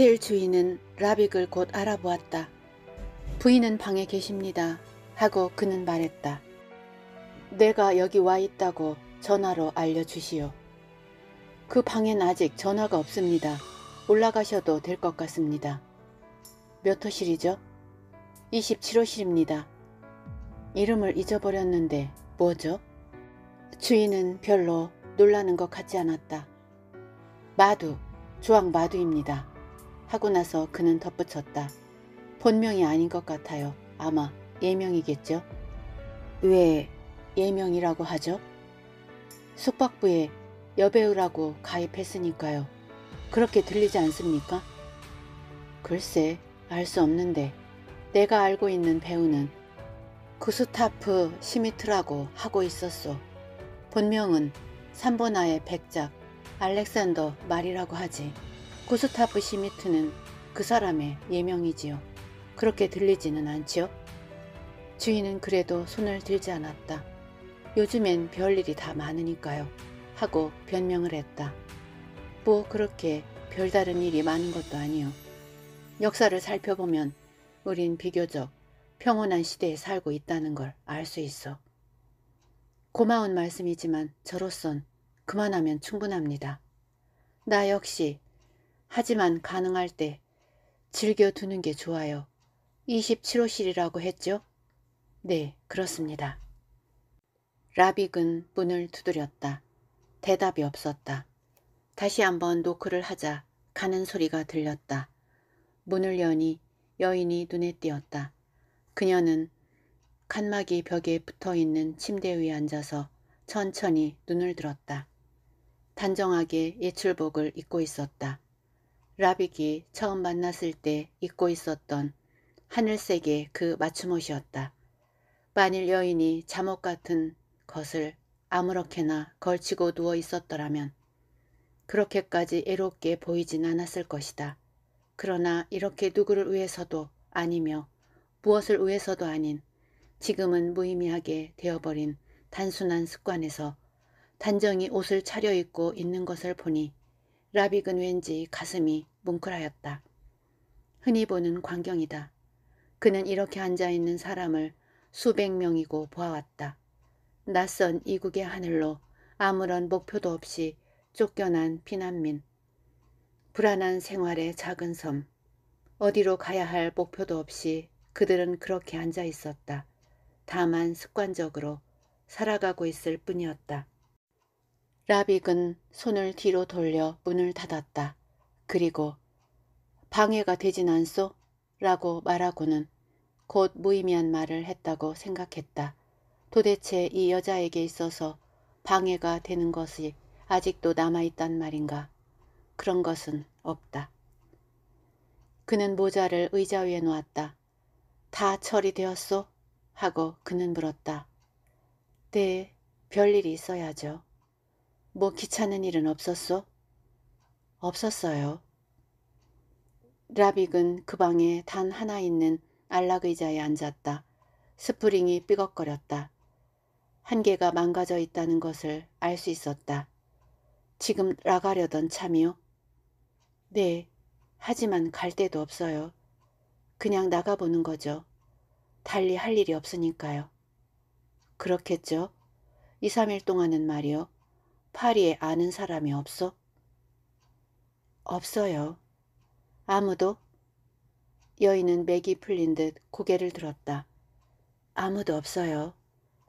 호텔 주인은 라빅을 곧 알아보았다. 부인은 방에 계십니다. 하고 그는 말했다. 내가 여기 와 있다고 전화로 알려주시오. 그 방엔 아직 전화가 없습니다. 올라가셔도 될 것 같습니다. 몇 호실이죠? 27호실입니다. 이름을 잊어버렸는데 뭐죠? 주인은 별로 놀라는 것 같지 않았다. 마두, 주황 마두입니다. 하고 나서 그는 덧붙였다. 본명이 아닌 것 같아요. 아마 예명이겠죠? 왜 예명이라고 하죠? 숙박부에 여배우라고 가입했으니까요. 그렇게 들리지 않습니까? 글쎄, 알 수 없는데 내가 알고 있는 배우는 구스타프 시미트라고 하고 있었소. 본명은 삼보나의 백작 알렉산더 말이라고 하지. 구스타프 시미트는 그 사람의 예명이지요. 그렇게 들리지는 않지요. 주인은 그래도 손을 들지 않았다. 요즘엔 별일이 다 많으니까요. 하고 변명을 했다. 뭐 그렇게 별다른 일이 많은 것도 아니요. 역사를 살펴보면 우린 비교적 평온한 시대에 살고 있다는 걸 알 수 있어. 고마운 말씀이지만 저로선 그만하면 충분합니다. 나 역시 하지만 가능할 때 즐겨 두는 게 좋아요. 27호실이라고 했죠? 네, 그렇습니다. 라빅은 문을 두드렸다. 대답이 없었다. 다시 한번 노크를 하자 가는 소리가 들렸다. 문을 여니 여인이 눈에 띄었다. 그녀는 칸막이 벽에 붙어있는 침대 위에 앉아서 천천히 눈을 들었다. 단정하게 예출복을 입고 있었다. 라빅이 처음 만났을 때 입고 있었던 하늘색의 그 맞춤옷이었다. 만일 여인이 잠옷 같은 것을 아무렇게나 걸치고 누워 있었더라면 그렇게까지 애롭게 보이진 않았을 것이다. 그러나 이렇게 누구를 위해서도 아니며 무엇을 위해서도 아닌 지금은 무의미하게 되어버린 단순한 습관에서 단정히 옷을 차려입고 있는 것을 보니 라빅은 왠지 가슴이 뭉클하였다. 흔히 보는 광경이다. 그는 이렇게 앉아있는 사람을 수백 명이고 보아왔다. 낯선 이국의 하늘로 아무런 목표도 없이 쫓겨난 피난민. 불안한 생활의 작은 섬. 어디로 가야 할 목표도 없이 그들은 그렇게 앉아 있었다. 다만 습관적으로 살아가고 있을 뿐이었다. 라빅은 손을 뒤로 돌려 문을 닫았다. 그리고 방해가 되진 않소? 라고 말하고는 곧 무의미한 말을 했다고 생각했다. 도대체 이 여자에게 있어서 방해가 되는 것이 아직도 남아있단 말인가. 그런 것은 없다. 그는 모자를 의자 위에 놓았다. 다 처리되었소? 하고 그는 물었다. 네, 별일이 있어야죠. 뭐 귀찮은 일은 없었소? 없었어요. 라빅은 그 방에 단 하나 있는 안락의자에 앉았다. 스프링이 삐걱거렸다. 한계가 망가져 있다는 것을 알 수 있었다. 지금 나가려던 참이요? 네, 하지만 갈 데도 없어요. 그냥 나가보는 거죠. 달리 할 일이 없으니까요. 그렇겠죠. 2, 3일 동안은 말이요. 파리에 아는 사람이 없어? 없어요. 아무도? 여인은 맥이 풀린 듯 고개를 들었다. 아무도 없어요.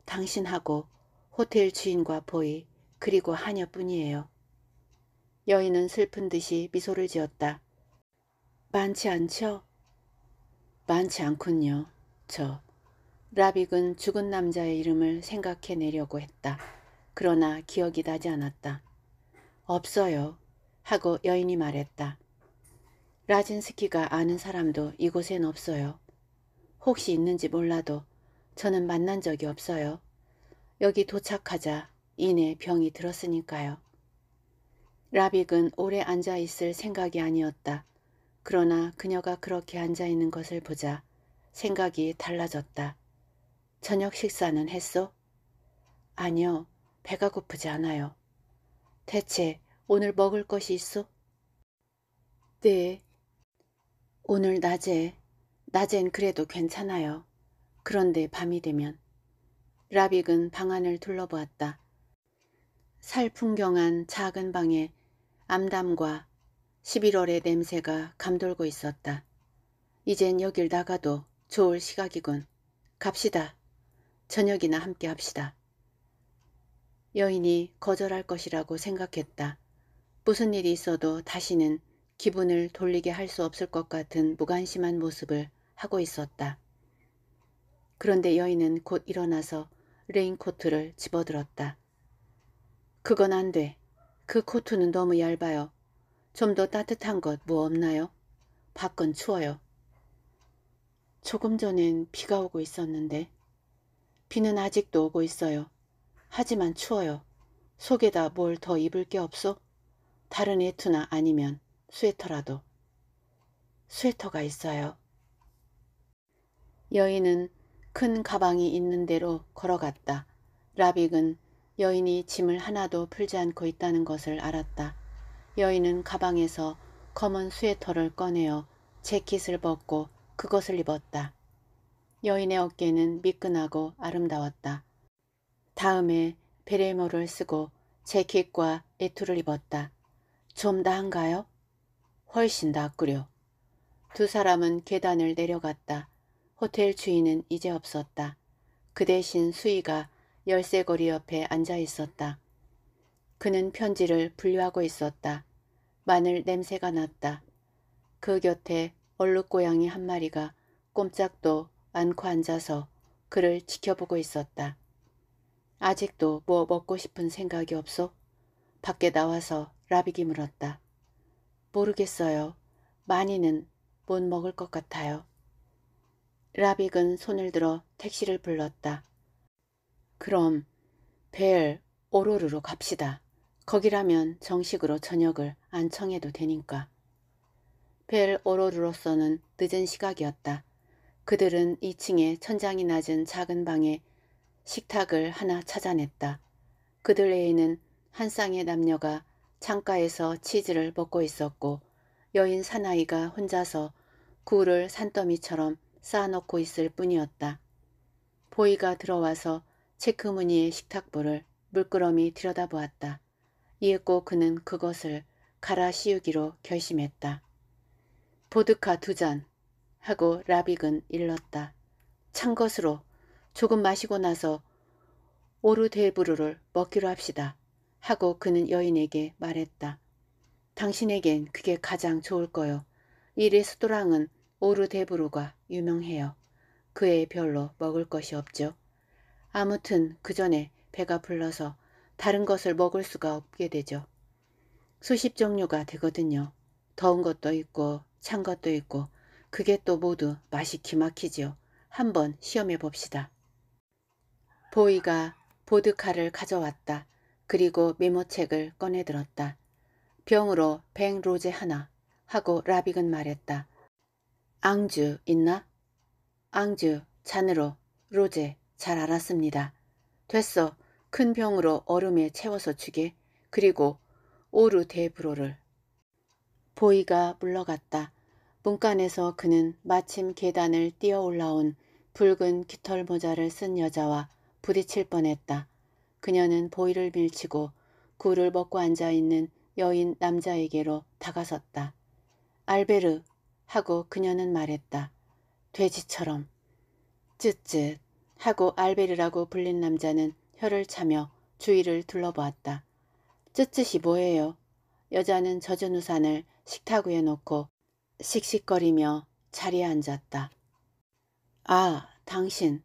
당신하고 호텔 주인과 보이 그리고 하녀뿐이에요. 여인은 슬픈 듯이 미소를 지었다. 많지 않죠? 많지 않군요. 저. 라빅은 죽은 남자의 이름을 생각해내려고 했다. 그러나 기억이 나지 않았다. 없어요. 하고 여인이 말했다. 라진스키가 아는 사람도 이곳엔 없어요. 혹시 있는지 몰라도 저는 만난 적이 없어요. 여기 도착하자 이내 병이 들었으니까요. 라빅은 오래 앉아있을 생각이 아니었다. 그러나 그녀가 그렇게 앉아있는 것을 보자 생각이 달라졌다. 저녁 식사는 했소? 아니요. 배가 고프지 않아요. 대체 오늘 먹을 것이 있어? 네. 오늘 낮에, 낮엔 그래도 괜찮아요. 그런데 밤이 되면. 라빅은 방 안을 둘러보았다. 살풍경한 작은 방에 암담과 11월의 냄새가 감돌고 있었다. 이젠 여길 나가도 좋을 시각이군. 갑시다. 저녁이나 함께 합시다. 여인이 거절할 것이라고 생각했다. 무슨 일이 있어도 다시는 기분을 돌리게 할 수 없을 것 같은 무관심한 모습을 하고 있었다. 그런데 여인은 곧 일어나서 레인코트를 집어들었다. 그건 안 돼. 그 코트는 너무 얇아요. 좀 더 따뜻한 것 뭐 없나요? 밖은 추워요. 조금 전엔 비가 오고 있었는데 비는 아직도 오고 있어요. 하지만 추워요. 속에다 뭘 더 입을 게 없어? 다른 애투나 아니면 스웨터라도. 스웨터가 있어요. 여인은 큰 가방이 있는 대로 걸어갔다. 라빅은 여인이 짐을 하나도 풀지 않고 있다는 것을 알았다. 여인은 가방에서 검은 스웨터를 꺼내어 재킷을 벗고 그것을 입었다. 여인의 어깨는 미끈하고 아름다웠다. 다음에 베레모를 쓰고 재킷과 애투를 입었다. 좀 나은가요? 훨씬 낫구려. 두 사람은 계단을 내려갔다. 호텔 주인은 이제 없었다. 그 대신 수희가 열쇠고리 옆에 앉아 있었다. 그는 편지를 분류하고 있었다. 마늘 냄새가 났다. 그 곁에 얼룩고양이 한 마리가 꼼짝도 않고 앉아서 그를 지켜보고 있었다. 아직도 뭐 먹고 싶은 생각이 없어? 밖에 나와서 라빅이 물었다. 모르겠어요. 많이는 못 먹을 것 같아요. 라빅은 손을 들어 택시를 불렀다. 그럼 벨 오로르로 갑시다. 거기라면 정식으로 저녁을 안 청해도 되니까. 벨 오로르로서는 늦은 시각이었다. 그들은 2층에 천장이 낮은 작은 방에 식탁을 하나 찾아냈다. 그들 외에는 한 쌍의 남녀가 창가에서 치즈를 먹고 있었고 여인 사나이가 혼자서 굴을 산더미처럼 쌓아놓고 있을 뿐이었다. 보이가 들어와서 체크무늬의 식탁보를 물끄러미 들여다보았다. 이윽고 그는 그것을 갈아 씌우기로 결심했다. 보드카 두 잔 하고 라빅은 일렀다. 찬 것으로 조금 마시고 나서 오르데브루를 먹기로 합시다. 하고 그는 여인에게 말했다. 당신에겐 그게 가장 좋을 거요. 이 레스토랑은 오르데브루가 유명해요. 그에 별로 먹을 것이 없죠. 아무튼 그 전에 배가 불러서 다른 것을 먹을 수가 없게 되죠. 수십 종류가 되거든요. 더운 것도 있고 찬 것도 있고 그게 또 모두 맛이 기막히죠 한번 시험해 봅시다. 보이가 보드카를 가져왔다. 그리고 메모책을 꺼내들었다. 병으로 백 로제 하나 하고 라빅은 말했다. 앙주 있나? 앙주 잔으로 로제 잘 알았습니다. 됐어. 큰 병으로 얼음에 채워서 주게. 그리고 오르 대브로를. 보이가 물러갔다. 문간에서 그는 마침 계단을 뛰어 올라온 붉은 깃털 모자를 쓴 여자와 부딪힐 뻔했다. 그녀는 보이를 밀치고 굴을 먹고 앉아있는 여인 남자에게로 다가섰다. 알베르 하고 그녀는 말했다. 돼지처럼. 쯧쯧 하고 알베르라고 불린 남자는 혀를 차며 주위를 둘러보았다. 쯧쯧이 뭐예요? 여자는 젖은 우산을 식탁 위에 놓고 씩씩거리며 자리에 앉았다. 아, 당신.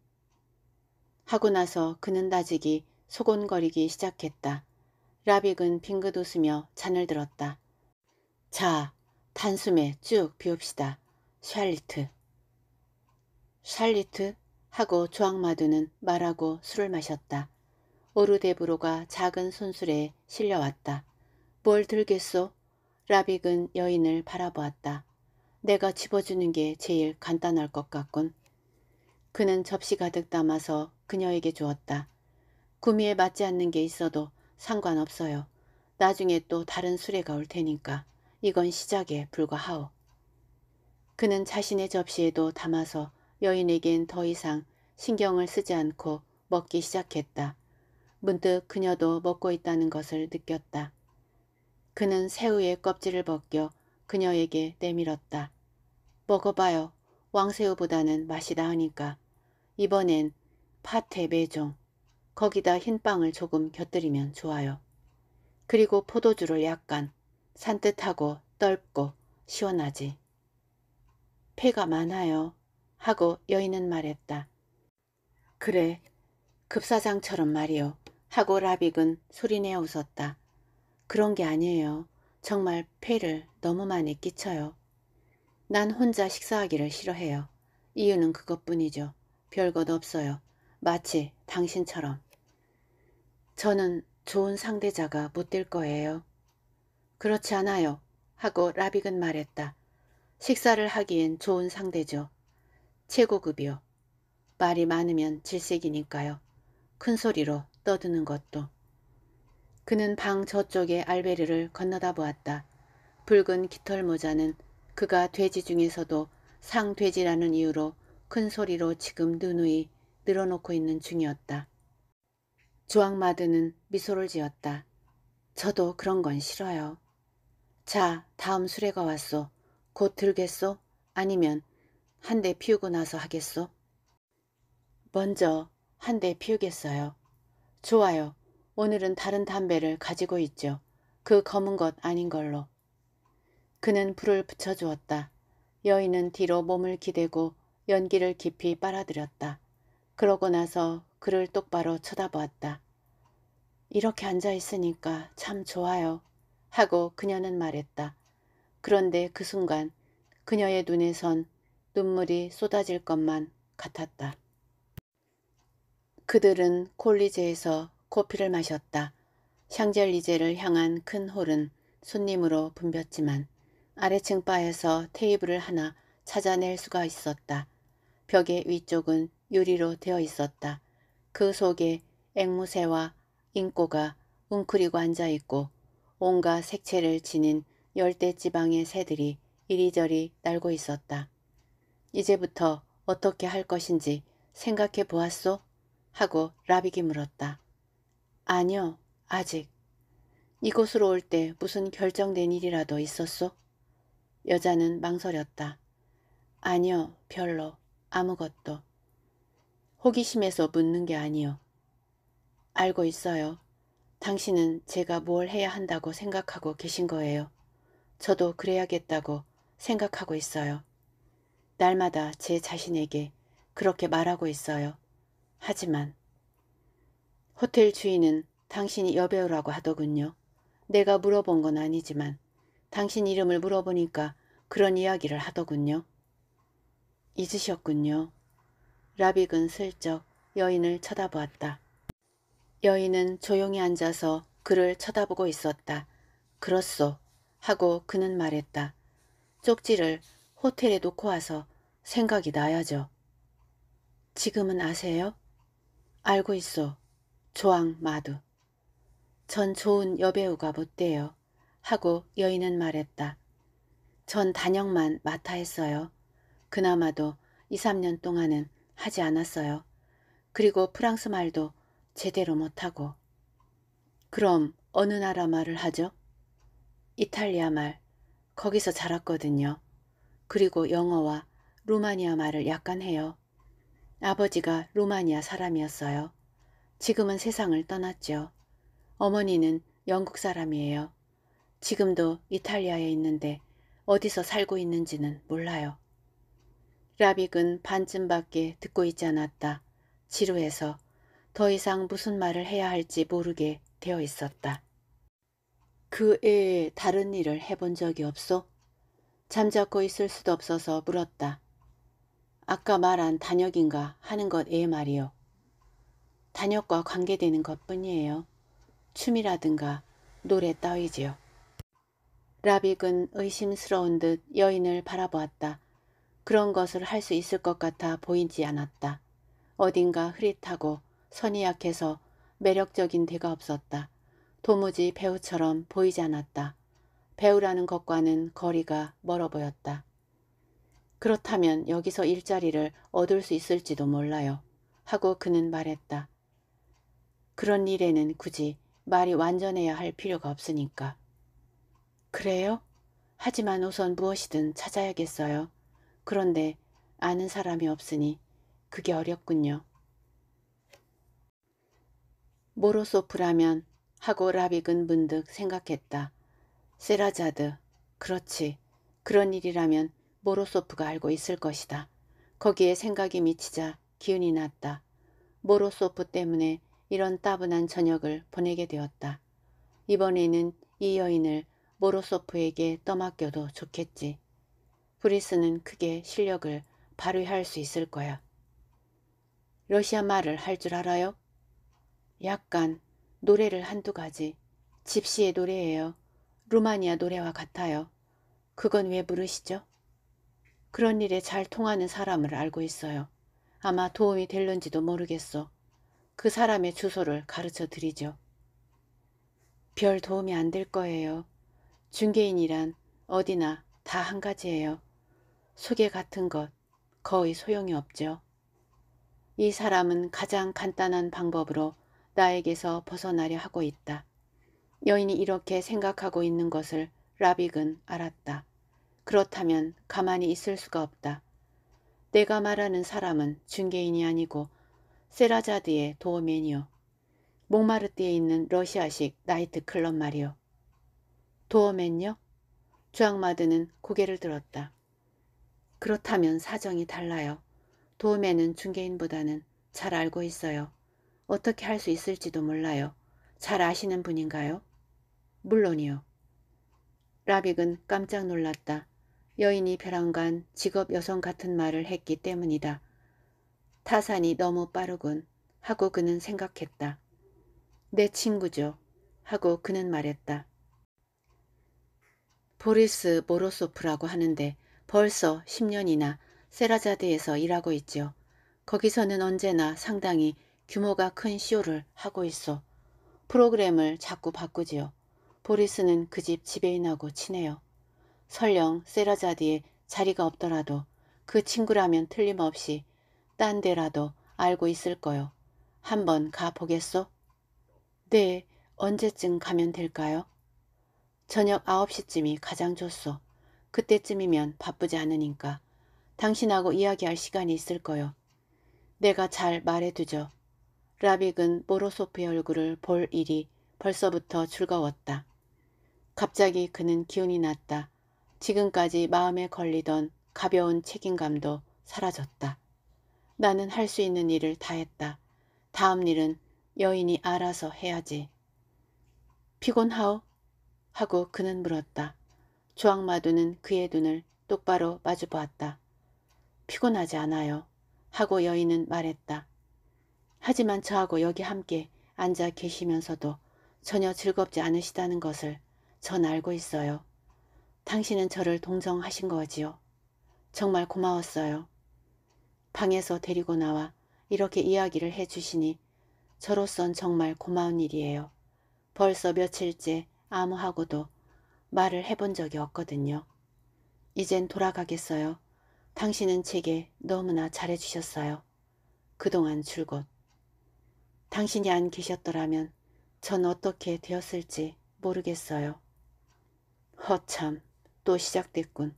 하고 나서 그는 다지기 소곤거리기 시작했다. 라빅은 빙긋 웃으며 잔을 들었다. 자, 단숨에 쭉 비웁시다. 샬리트. 샬리트? 하고 조악마두는 말하고 술을 마셨다. 오르데브로가 작은 손술에 실려왔다. 뭘 들겠소? 라빅은 여인을 바라보았다. 내가 집어주는 게 제일 간단할 것 같군. 그는 접시 가득 담아서 그녀에게 주었다. 구미에 맞지 않는 게 있어도 상관없어요. 나중에 또 다른 수레가 올 테니까 이건 시작에 불과하오. 그는 자신의 접시에도 담아서 여인에겐 더 이상 신경을 쓰지 않고 먹기 시작했다. 문득 그녀도 먹고 있다는 것을 느꼈다. 그는 새우의 껍질을 벗겨 그녀에게 내밀었다. 먹어봐요. 왕새우보다는 맛이 나으니까. 이번엔 파테 메종. 거기다 흰빵을 조금 곁들이면 좋아요. 그리고 포도주를 약간 산뜻하고 떫고 시원하지. 폐가 많아요. 하고 여인은 말했다. 그래. 급사장처럼 말이요. 하고 라빅은 소리내 어 웃었다. 그런 게 아니에요. 정말 폐를 너무 많이 끼쳐요. 난 혼자 식사하기를 싫어해요. 이유는 그것뿐이죠. 별것 없어요. 마치 당신처럼. 저는 좋은 상대자가 못 될 거예요. 그렇지 않아요. 하고 라빅은 말했다. 식사를 하기엔 좋은 상대죠. 최고급이요. 말이 많으면 질색이니까요. 큰 소리로 떠드는 것도. 그는 방 저쪽에 알베르를 건너다 보았다. 붉은 깃털 모자는 그가 돼지 중에서도 상돼지라는 이유로 큰 소리로 지금 누누이 늘어놓고 있는 중이었다. 조항마드는 미소를 지었다. 저도 그런 건 싫어요. 자, 다음 수레가 왔소. 곧 들겠소? 아니면 한 대 피우고 나서 하겠소? 먼저 한 대 피우겠어요. 좋아요. 오늘은 다른 담배를 가지고 있죠. 그 검은 것 아닌 걸로. 그는 불을 붙여주었다. 여인은 뒤로 몸을 기대고 연기를 깊이 빨아들였다. 그러고 나서 그를 똑바로 쳐다보았다. 이렇게 앉아있으니까 참 좋아요. 하고 그녀는 말했다. 그런데 그 순간 그녀의 눈에선 눈물이 쏟아질 것만 같았다. 그들은 콜리제에서 커피를 마셨다. 샹젤리제를 향한 큰 홀은 손님으로 붐볐지만 아래층 바에서 테이블을 하나 찾아낼 수가 있었다. 벽의 위쪽은 유리로 되어 있었다. 그 속에 앵무새와 인꼬가 웅크리고 앉아있고 온갖 색채를 지닌 열대 지방의 새들이 이리저리 날고 있었다. 이제부터 어떻게 할 것인지 생각해 보았소? 하고 라빅이 물었다. 아니요, 아직. 이곳으로 올 때 무슨 결정된 일이라도 있었소? 여자는 망설였다. 아니요, 별로. 아무것도. 호기심에서 묻는 게 아니요. 알고 있어요. 당신은 제가 뭘 해야 한다고 생각하고 계신 거예요. 저도 그래야겠다고 생각하고 있어요. 날마다 제 자신에게 그렇게 말하고 있어요. 하지만 호텔 주인은 당신이 여배우라고 하더군요. 내가 물어본 건 아니지만 당신 이름을 물어보니까 그런 이야기를 하더군요. 잊으셨군요. 라빅은 슬쩍 여인을 쳐다보았다. 여인은 조용히 앉아서 그를 쳐다보고 있었다. 그렇소 하고 그는 말했다. 쪽지를 호텔에 놓고 와서 생각이 나야죠. 지금은 아세요? 알고 있어. 조항 마두. 전 좋은 여배우가 못 돼요. 하고 여인은 말했다. 전 단역만 맡아 했어요. 그나마도 2, 3년 동안은 하지 않았어요. 그리고 프랑스 말도 제대로 못하고. 그럼 어느 나라 말을 하죠? 이탈리아 말. 거기서 자랐거든요. 그리고 영어와 루마니아 말을 약간 해요. 아버지가 루마니아 사람이었어요. 지금은 세상을 떠났죠. 어머니는 영국 사람이에요. 지금도 이탈리아에 있는데 어디서 살고 있는지는 몰라요. 라빅은 반쯤밖에 듣고 있지 않았다. 지루해서 더 이상 무슨 말을 해야 할지 모르게 되어 있었다. 그 애에 다른 일을 해본 적이 없소? 잠자코 있을 수도 없어서 물었다. 아까 말한 단역인가 하는 것 애 말이요. 단역과 관계되는 것뿐이에요. 춤이라든가 노래 따위지요. 라빅은 의심스러운 듯 여인을 바라보았다. 그런 것을 할 수 있을 것 같아 보이지 않았다. 어딘가 흐릿하고 선이 약해서 매력적인 데가 없었다. 도무지 배우처럼 보이지 않았다. 배우라는 것과는 거리가 멀어 보였다. 그렇다면 여기서 일자리를 얻을 수 있을지도 몰라요. 하고 그는 말했다. 그런 일에는 굳이 말이 완전해야 할 필요가 없으니까. 그래요? 하지만 우선 무엇이든 찾아야겠어요. 그런데 아는 사람이 없으니 그게 어렵군요. 모로소프라면 하고 라빅은 문득 생각했다. 세라자드. 그렇지. 그런 일이라면 모로소프가 알고 있을 것이다. 거기에 생각이 미치자 기운이 났다. 모로소프 때문에 이런 따분한 저녁을 보내게 되었다. 이번에는 이 여인을 모로소프에게 떠맡겨도 좋겠지. 브리스는 크게 실력을 발휘할 수 있을 거야. 러시아 말을 할 줄 알아요? 약간 노래를 한두 가지. 집시의 노래예요. 루마니아 노래와 같아요. 그건 왜 부르시죠? 그런 일에 잘 통하는 사람을 알고 있어요. 아마 도움이 될는지도 모르겠어. 그 사람의 주소를 가르쳐 드리죠. 별 도움이 안 될 거예요. 중개인이란 어디나 다 한 가지예요. 소개 같은 것 거의 소용이 없죠. 이 사람은 가장 간단한 방법으로 나에게서 벗어나려 하고 있다. 여인이 이렇게 생각하고 있는 것을 라빅은 알았다. 그렇다면 가만히 있을 수가 없다. 내가 말하는 사람은 중개인이 아니고 세라자드의 도어맨이요. 목마르띠에 있는 러시아식 나이트클럽 말이요. 도어맨요? 주앙마드는 고개를 들었다. 그렇다면 사정이 달라요. 도움에는 중개인보다는 잘 알고 있어요. 어떻게 할 수 있을지도 몰라요. 잘 아시는 분인가요? 물론이요. 라빅은 깜짝 놀랐다. 여인이 벼랑간 직업 여성 같은 말을 했기 때문이다. 타산이 너무 빠르군 하고 그는 생각했다. 내 친구죠 하고 그는 말했다. 보리스 모로소프라고 하는데 벌써 10년이나 세라자드에서 일하고 있죠. 거기서는 언제나 상당히 규모가 큰 쇼를 하고 있어. 프로그램을 자꾸 바꾸지요. 보리스는 그 집 지배인하고 친해요. 설령 세라자디에 자리가 없더라도 그 친구라면 틀림없이 딴 데라도 알고 있을 거요. 한번 가보겠소? 네, 언제쯤 가면 될까요? 저녁 9시쯤이 가장 좋소. 그때쯤이면 바쁘지 않으니까 당신하고 이야기할 시간이 있을 거요. 내가 잘 말해두죠. 라빅은 모로소프의 얼굴을 볼 일이 벌써부터 즐거웠다. 갑자기 그는 기운이 났다. 지금까지 마음에 걸리던 가벼운 책임감도 사라졌다. 나는 할 수 있는 일을 다 했다. 다음 일은 여인이 알아서 해야지. 피곤하오? 하고 그는 물었다. 조항마두는 그의 눈을 똑바로 마주보았다. 피곤하지 않아요. 하고 여인은 말했다. 하지만 저하고 여기 함께 앉아 계시면서도 전혀 즐겁지 않으시다는 것을 전 알고 있어요. 당신은 저를 동정하신 거지요. 정말 고마웠어요. 방에서 데리고 나와 이렇게 이야기를 해주시니 저로선 정말 고마운 일이에요. 벌써 며칠째 아무하고도 말을 해본 적이 없거든요. 이젠 돌아가겠어요. 당신은 제게 너무나 잘해주셨어요. 그동안 줄곧. 당신이 안 계셨더라면 전 어떻게 되었을지 모르겠어요. 허참, 또 시작됐군.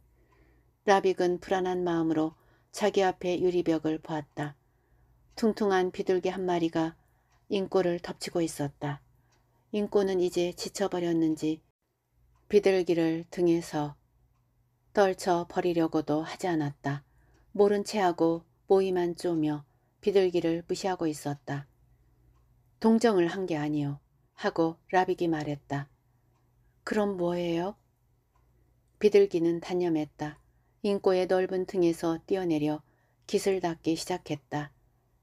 라빅은 불안한 마음으로 자기 앞에 유리벽을 보았다. 퉁퉁한 비둘기 한 마리가 인꼬를 덮치고 있었다. 인꼬는 이제 지쳐버렸는지 비둘기를 등에서 떨쳐 버리려고도 하지 않았다. 모른 체하고 모이만 쪼며 비둘기를 무시하고 있었다. 동정을 한 게 아니요. 하고 라비기 말했다. 그럼 뭐예요? 비둘기는 단념했다. 인꼬의 넓은 등에서 뛰어내려 깃을 닦기 시작했다.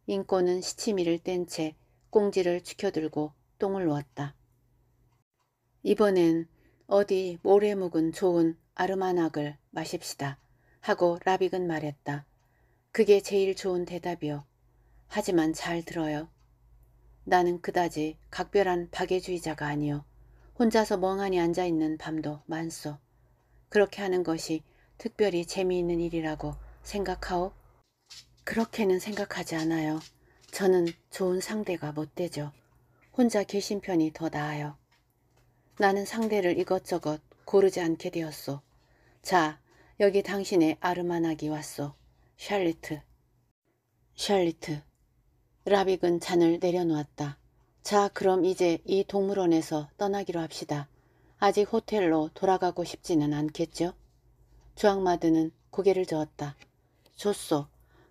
인꼬는 시치미를 뗀 채 꽁지를 축혀들고 똥을 놓았다 이번엔 어디 모래 묵은 좋은 아르마낙을 마십시다. 하고 라빅은 말했다. 그게 제일 좋은 대답이요. 하지만 잘 들어요. 나는 그다지 각별한 박애주의자가 아니요. 혼자서 멍하니 앉아있는 밤도 많소. 그렇게 하는 것이 특별히 재미있는 일이라고 생각하오? 그렇게는 생각하지 않아요. 저는 좋은 상대가 못 되죠. 혼자 계신 편이 더 나아요. 나는 상대를 이것저것 고르지 않게 되었소. 자, 여기 당신의 아르마나기 왔소. 샬리트. 샬리트. 라빅은 잔을 내려놓았다. 자, 그럼 이제 이 동물원에서 떠나기로 합시다. 아직 호텔로 돌아가고 싶지는 않겠죠? 주앙마드는 고개를 저었다. 좋소.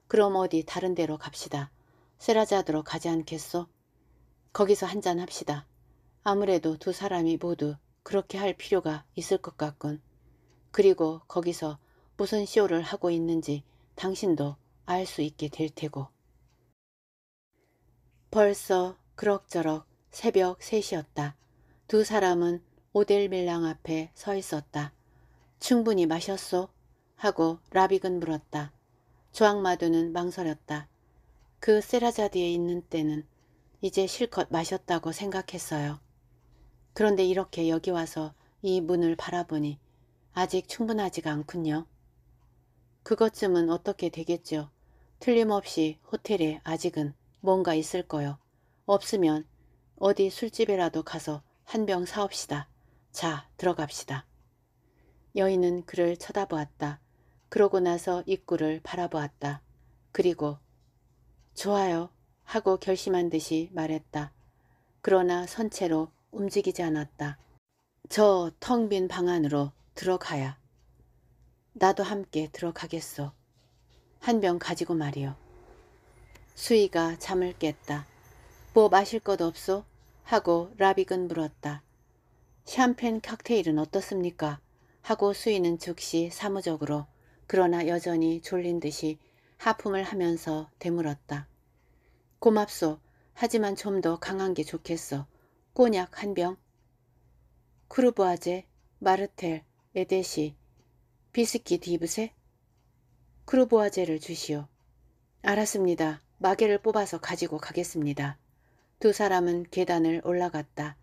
그럼 어디 다른 데로 갑시다. 세라자드로 가지 않겠소? 거기서 한 잔 합시다. 아무래도 두 사람이 모두 그렇게 할 필요가 있을 것 같군. 그리고 거기서 무슨 쇼를 하고 있는지 당신도 알 수 있게 될 테고. 벌써 그럭저럭 새벽 3시였다. 두 사람은 오델 밀랑 앞에 서 있었다. 충분히 마셨소? 하고 라빅은 물었다. 조항마두는 망설였다. 그 세라자디에 있는 때는 이제 실컷 마셨다고 생각했어요. 그런데 이렇게 여기 와서 이 문을 바라보니 아직 충분하지가 않군요. 그것쯤은 어떻게 되겠죠. 틀림없이 호텔에 아직은 뭔가 있을 거요. 없으면 어디 술집에라도 가서 한 병 사옵시다. 자, 들어갑시다. 여인은 그를 쳐다보았다. 그러고 나서 입구를 바라보았다. 그리고 좋아요 하고 결심한 듯이 말했다. 그러나 선체로 움직이지 않았다. 저 텅 빈 방 안으로 들어가야. 나도 함께 들어가겠소. 한 병 가지고 말이오 수희가 잠을 깼다. 뭐 마실 것 없소? 하고 라빅은 물었다. 샴페인 칵테일은 어떻습니까? 하고 수희는 즉시 사무적으로 그러나 여전히 졸린 듯이 하품을 하면서 되물었다. 고맙소. 하지만 좀 더 강한 게 좋겠어. 꼬냑 한 병, 크루브아제, 마르텔, 에데시, 비스키디브세 크루브아제를 주시오. 알았습니다. 마개를 뽑아서 가지고 가겠습니다. 두 사람은 계단을 올라갔다.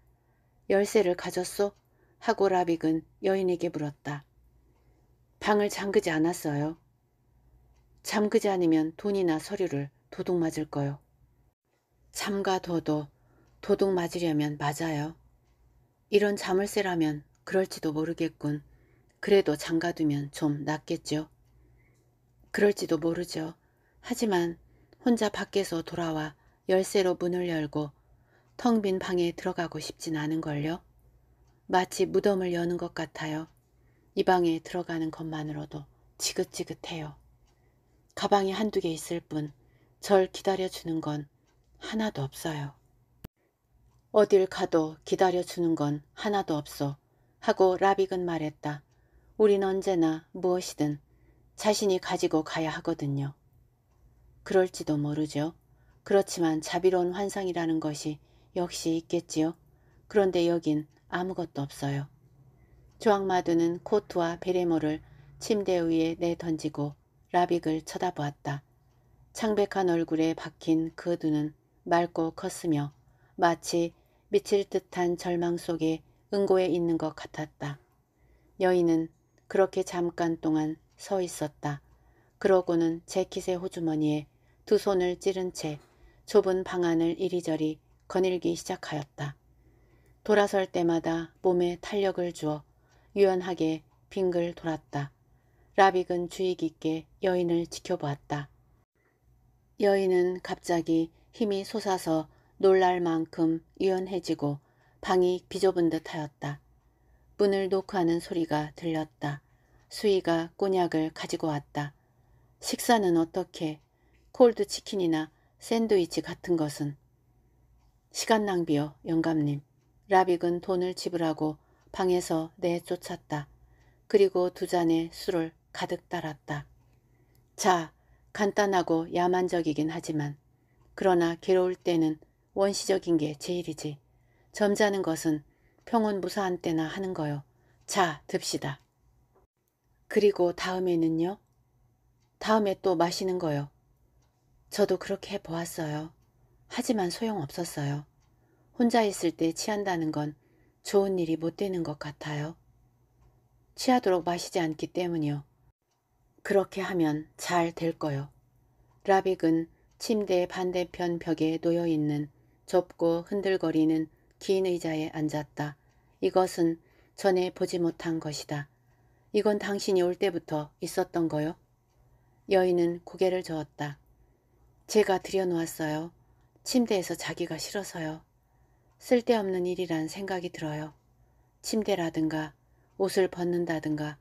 열쇠를 가졌소? 하고 라빅은 여인에게 물었다. 방을 잠그지 않았어요. 잠그지 않으면 돈이나 서류를 도둑 맞을 거요. 잠가 둬도 도둑 맞으려면 맞아요. 이런 자물쇠라면 그럴지도 모르겠군. 그래도 잠가두면 좀 낫겠죠. 그럴지도 모르죠. 하지만 혼자 밖에서 돌아와 열쇠로 문을 열고 텅 빈 방에 들어가고 싶진 않은걸요. 마치 무덤을 여는 것 같아요. 이 방에 들어가는 것만으로도 지긋지긋해요. 가방이 한두 개 있을 뿐 절 기다려주는 건 하나도 없어요. 어딜 가도 기다려주는 건 하나도 없어 하고 라빅은 말했다. 우린 언제나 무엇이든 자신이 가지고 가야 하거든요. 그럴지도 모르죠. 그렇지만 자비로운 환상이라는 것이 역시 있겠지요. 그런데 여긴 아무것도 없어요. 조악마두는 코트와 베레모를 침대 위에 내던지고 라빅을 쳐다보았다. 창백한 얼굴에 박힌 그 눈은 맑고 컸으며 마치 미칠 듯한 절망 속에 응고에 있는 것 같았다. 여인은 그렇게 잠깐 동안 서 있었다. 그러고는 재킷의 호주머니에 두 손을 찌른 채 좁은 방 안을 이리저리 거닐기 시작하였다. 돌아설 때마다 몸에 탄력을 주어 유연하게 빙글 돌았다. 라빅은 주의 깊게 여인을 지켜보았다. 여인은 갑자기 힘이 솟아서 놀랄 만큼 유연해지고 방이 비좁은 듯하였다. 문을 노크하는 소리가 들렸다. 수희가 꼬냑을 가지고 왔다. 식사는 어떻게? 콜드 치킨이나 샌드위치 같은 것은? 시간 낭비요, 영감님. 라빅은 돈을 지불하고 방에서 내쫓았다. 그리고 두 잔의 술을 가득 따랐다. 자, 간단하고 야만적이긴 하지만 그러나 괴로울 때는 원시적인 게 제일이지. 점잖은 것은 평온무사한 때나 하는 거요. 자, 듭시다. 그리고 다음에는요? 다음에 또 마시는 거요. 저도 그렇게 해보았어요. 하지만 소용없었어요. 혼자 있을 때 취한다는 건 좋은 일이 못 되는 것 같아요. 취하도록 마시지 않기 때문이요. 그렇게 하면 잘 될 거요. 라빅은 침대의 반대편 벽에 놓여 있는 좁고 흔들거리는 긴 의자에 앉았다. 이것은 전에 보지 못한 것이다. 이건 당신이 올 때부터 있었던 거요? 여인은 고개를 저었다. 제가 들여놓았어요. 침대에서 자기가 싫어서요. 쓸데없는 일이란 생각이 들어요. 침대라든가 옷을 벗는다든가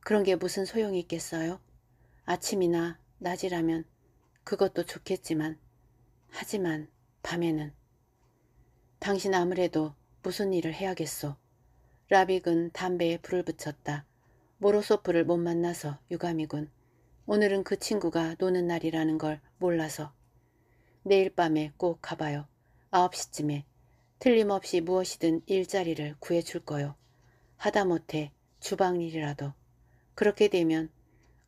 그런 게 무슨 소용이 있겠어요? 아침이나 낮이라면 그것도 좋겠지만 하지만 밤에는 당신 아무래도 무슨 일을 해야겠소. 라빅은 담배에 불을 붙였다. 모로소프를 못 만나서 유감이군. 오늘은 그 친구가 노는 날이라는 걸 몰라서. 내일 밤에 꼭 가봐요. 9시쯤에 틀림없이 무엇이든 일자리를 구해줄 거요. 하다못해 주방일이라도. 그렇게 되면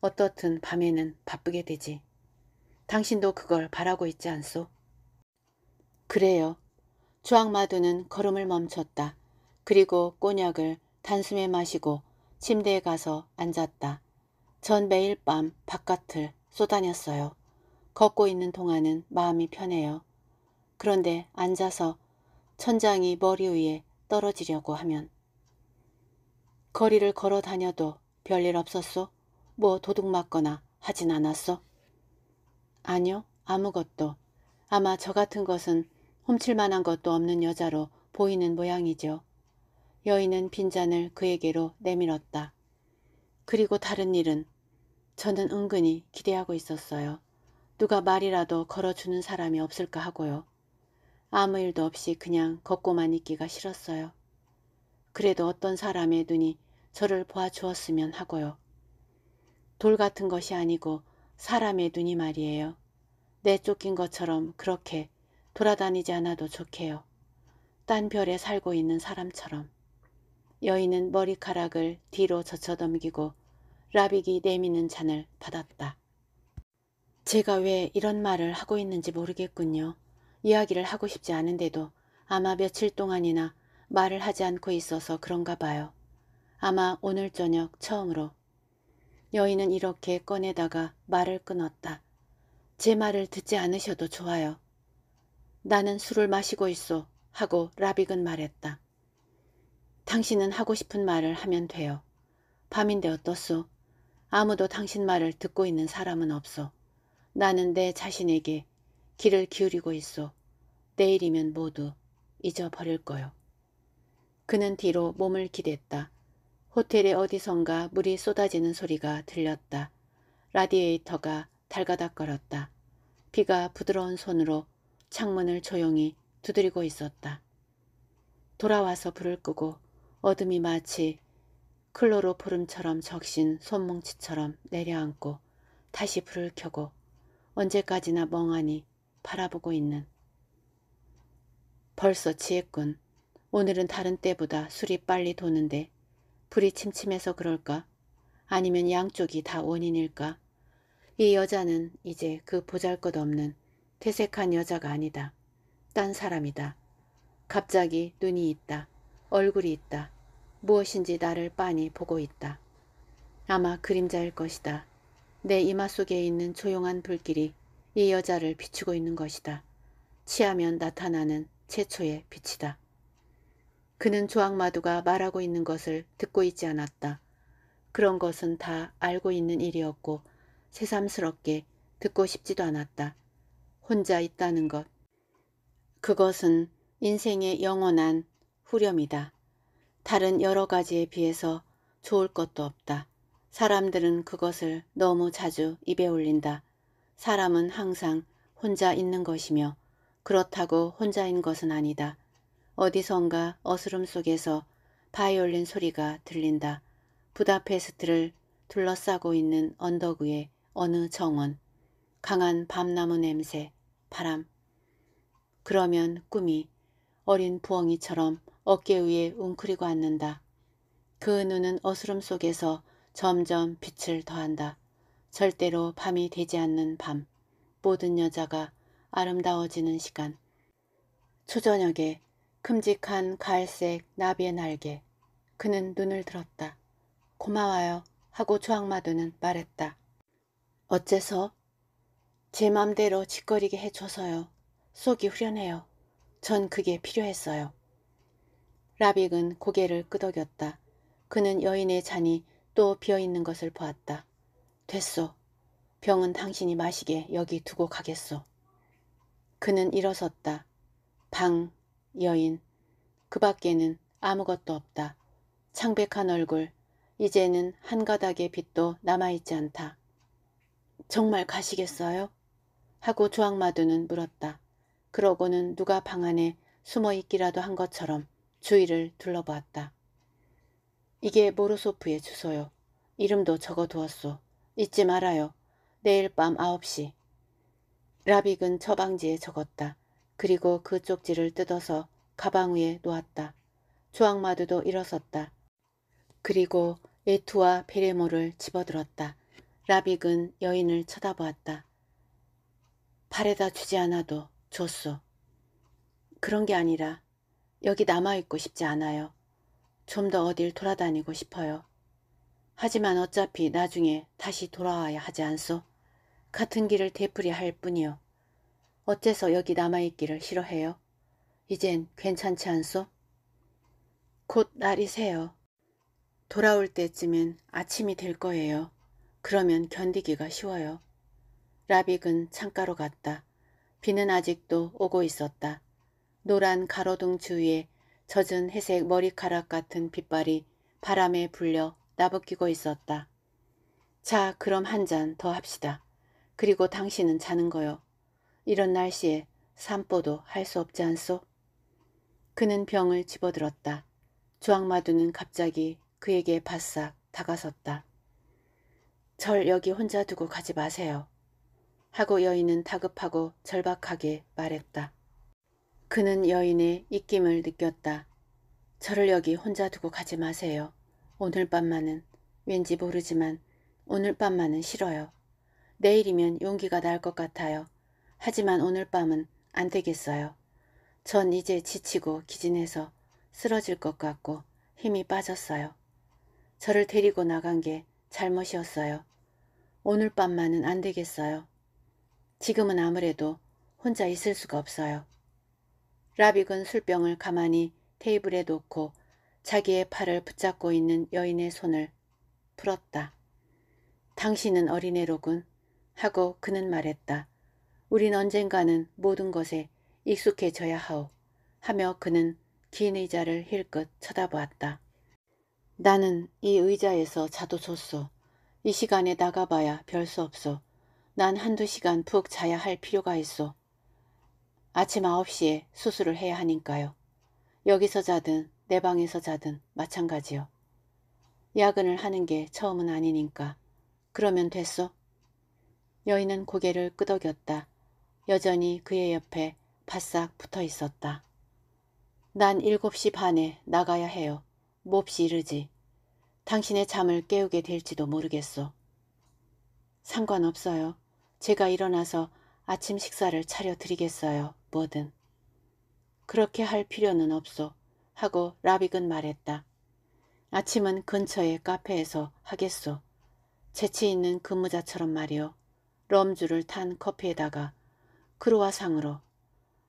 어떻든 밤에는 바쁘게 되지. 당신도 그걸 바라고 있지 않소? 그래요. 주황마두는 걸음을 멈췄다. 그리고 꼬냑을 단숨에 마시고 침대에 가서 앉았다. 전 매일 밤 바깥을 쏘다녔어요. 걷고 있는 동안은 마음이 편해요. 그런데 앉아서 천장이 머리 위에 떨어지려고 하면 거리를 걸어 다녀도 별일 없었소? 뭐 도둑 맞거나 하진 않았어? 아니요, 아무것도. 아마 저 같은 것은 훔칠 만한 것도 없는 여자로 보이는 모양이죠. 여인은 빈잔을 그에게로 내밀었다. 그리고 다른 일은 저는 은근히 기대하고 있었어요. 누가 말이라도 걸어주는 사람이 없을까 하고요. 아무 일도 없이 그냥 걷고만 있기가 싫었어요. 그래도 어떤 사람의 눈이 저를 보아주었으면 하고요. 돌 같은 것이 아니고 사람의 눈이 말이에요. 내쫓긴 것처럼 그렇게 돌아다니지 않아도 좋게요. 딴 별에 살고 있는 사람처럼. 여인은 머리카락을 뒤로 젖혀 넘기고 라빅이 내미는 잔을 받았다. 제가 왜 이런 말을 하고 있는지 모르겠군요. 이야기를 하고 싶지 않은데도 아마 며칠 동안이나 말을 하지 않고 있어서 그런가 봐요. 아마 오늘 저녁 처음으로. 여인은 이렇게 꺼내다가 말을 끊었다. 제 말을 듣지 않으셔도 좋아요. 나는 술을 마시고 있어 하고 라빅은 말했다. 당신은 하고 싶은 말을 하면 돼요. 밤인데 어떻소? 아무도 당신 말을 듣고 있는 사람은 없어. 나는 내 자신에게 길을 기울이고 있어. 내일이면 모두 잊어버릴 거요. 그는 뒤로 몸을 기댔다. 호텔의 어디선가 물이 쏟아지는 소리가 들렸다. 라디에이터가 달가닥거렸다. 비가 부드러운 손으로 창문을 조용히 두드리고 있었다. 돌아와서 불을 끄고 어둠이 마치 클로로포름처럼 적신 손뭉치처럼 내려앉고 다시 불을 켜고 언제까지나 멍하니 바라보고 있는 벌써 지했꾼 오늘은 다른 때보다 술이 빨리 도는데 불이 침침해서 그럴까? 아니면 양쪽이 다 원인일까? 이 여자는 이제 그 보잘것없는 퇴색한 여자가 아니다. 딴 사람이다. 갑자기 눈이 있다. 얼굴이 있다. 무엇인지 나를 빤히 보고 있다. 아마 그림자일 것이다. 내 이마 속에 있는 조용한 불길이 이 여자를 비추고 있는 것이다. 취하면 나타나는 최초의 빛이다. 그는 조악마두가 말하고 있는 것을 듣고 있지 않았다. 그런 것은 다 알고 있는 일이었고 새삼스럽게 듣고 싶지도 않았다. 혼자 있다는 것. 그것은 인생의 영원한 후렴이다. 다른 여러 가지에 비해서 좋을 것도 없다. 사람들은 그것을 너무 자주 입에 올린다. 사람은 항상 혼자 있는 것이며 그렇다고 혼자인 것은 아니다. 어디선가 어스름 속에서 바이올린 소리가 들린다. 부다페스트를 둘러싸고 있는 언덕 위에 어느 정원. 강한 밤나무 냄새. 바람. 그러면 꿈이 어린 부엉이처럼 어깨 위에 웅크리고 앉는다. 그 눈은 어스름 속에서 점점 빛을 더한다. 절대로 밤이 되지 않는 밤. 모든 여자가 아름다워지는 시간. 초저녁에 큼직한 갈색 나비의 날개. 그는 눈을 들었다. 고마워요. 하고 조항마두는 말했다. 어째서 제 맘대로 짓거리게 해줘서요. 속이 후련해요. 전 그게 필요했어요. 라빅은 고개를 끄덕였다. 그는 여인의 잔이 또 비어있는 것을 보았다. 됐소. 병은 당신이 마시게 여기 두고 가겠소. 그는 일어섰다. 방, 여인, 그 밖에는 아무것도 없다. 창백한 얼굴, 이제는 한 가닥의 빛도 남아있지 않다. 정말 가시겠어요? 하고 조항마두는 물었다. 그러고는 누가 방 안에 숨어 있기라도 한 것처럼 주위를 둘러보았다. 이게 모로소프의 주소요. 이름도 적어두었소. 잊지 말아요. 내일 밤 9시. 라빅은 처방지에 적었다. 그리고 그 쪽지를 뜯어서 가방 위에 놓았다. 조항마두도 일어섰다. 그리고 에투와 베레모를 집어들었다. 라빅은 여인을 쳐다보았다. 발에다 주지 않아도 줬소. 그런 게 아니라 여기 남아있고 싶지 않아요. 좀 더 어딜 돌아다니고 싶어요. 하지만 어차피 나중에 다시 돌아와야 하지 않소. 같은 길을 되풀이할 뿐이요. 어째서 여기 남아있기를 싫어해요? 이젠 괜찮지 않소? 곧 날이 새요. 돌아올 때쯤엔 아침이 될 거예요. 그러면 견디기가 쉬워요. 라빅은 창가로 갔다. 비는 아직도 오고 있었다. 노란 가로등 주위에 젖은 회색 머리카락 같은 빗발이 바람에 불려 나부끼고 있었다. 자 그럼 한 잔 더 합시다. 그리고 당신은 자는 거요. 이런 날씨에 산보도 할 수 없지 않소? 그는 병을 집어들었다. 주황마두는 갑자기 그에게 바싹 다가섰다. 절 여기 혼자 두고 가지 마세요. 하고 여인은 다급하고 절박하게 말했다. 그는 여인의 입김을 느꼈다. 저를 여기 혼자 두고 가지 마세요. 오늘 밤만은 왠지 모르지만 오늘 밤만은 싫어요. 내일이면 용기가 날 것 같아요. 하지만 오늘 밤은 안 되겠어요. 전 이제 지치고 기진해서 쓰러질 것 같고 힘이 빠졌어요. 저를 데리고 나간 게 잘못이었어요. 오늘 밤만은 안 되겠어요. 지금은 아무래도 혼자 있을 수가 없어요. 라빅은 술병을 가만히 테이블에 놓고 자기의 팔을 붙잡고 있는 여인의 손을 풀었다. 당신은 어린애로군 하고 그는 말했다. 우린 언젠가는 모든 것에 익숙해져야 하오 하며 그는 긴 의자를 힐끗 쳐다보았다. 나는 이 의자에서 자도 좋소. 이 시간에 나가봐야 별 수 없소. 난 한두 시간 푹 자야 할 필요가 있어. 아침 9시에 수술을 해야 하니까요. 여기서 자든 내 방에서 자든 마찬가지요. 야근을 하는 게 처음은 아니니까. 그러면 됐어? 여인은 고개를 끄덕였다. 여전히 그의 옆에 바싹 붙어 있었다. 난 7시 반에 나가야 해요. 몹시 이르지. 당신의 잠을 깨우게 될지도 모르겠어. 상관없어요. 제가 일어나서 아침 식사를 차려드리겠어요. 뭐든. 그렇게 할 필요는 없어. 하고 라빅은 말했다. 아침은 근처의 카페에서 하겠소. 재치 있는 근무자처럼 말이오. 럼주를 탄 커피에다가 크루아상으로.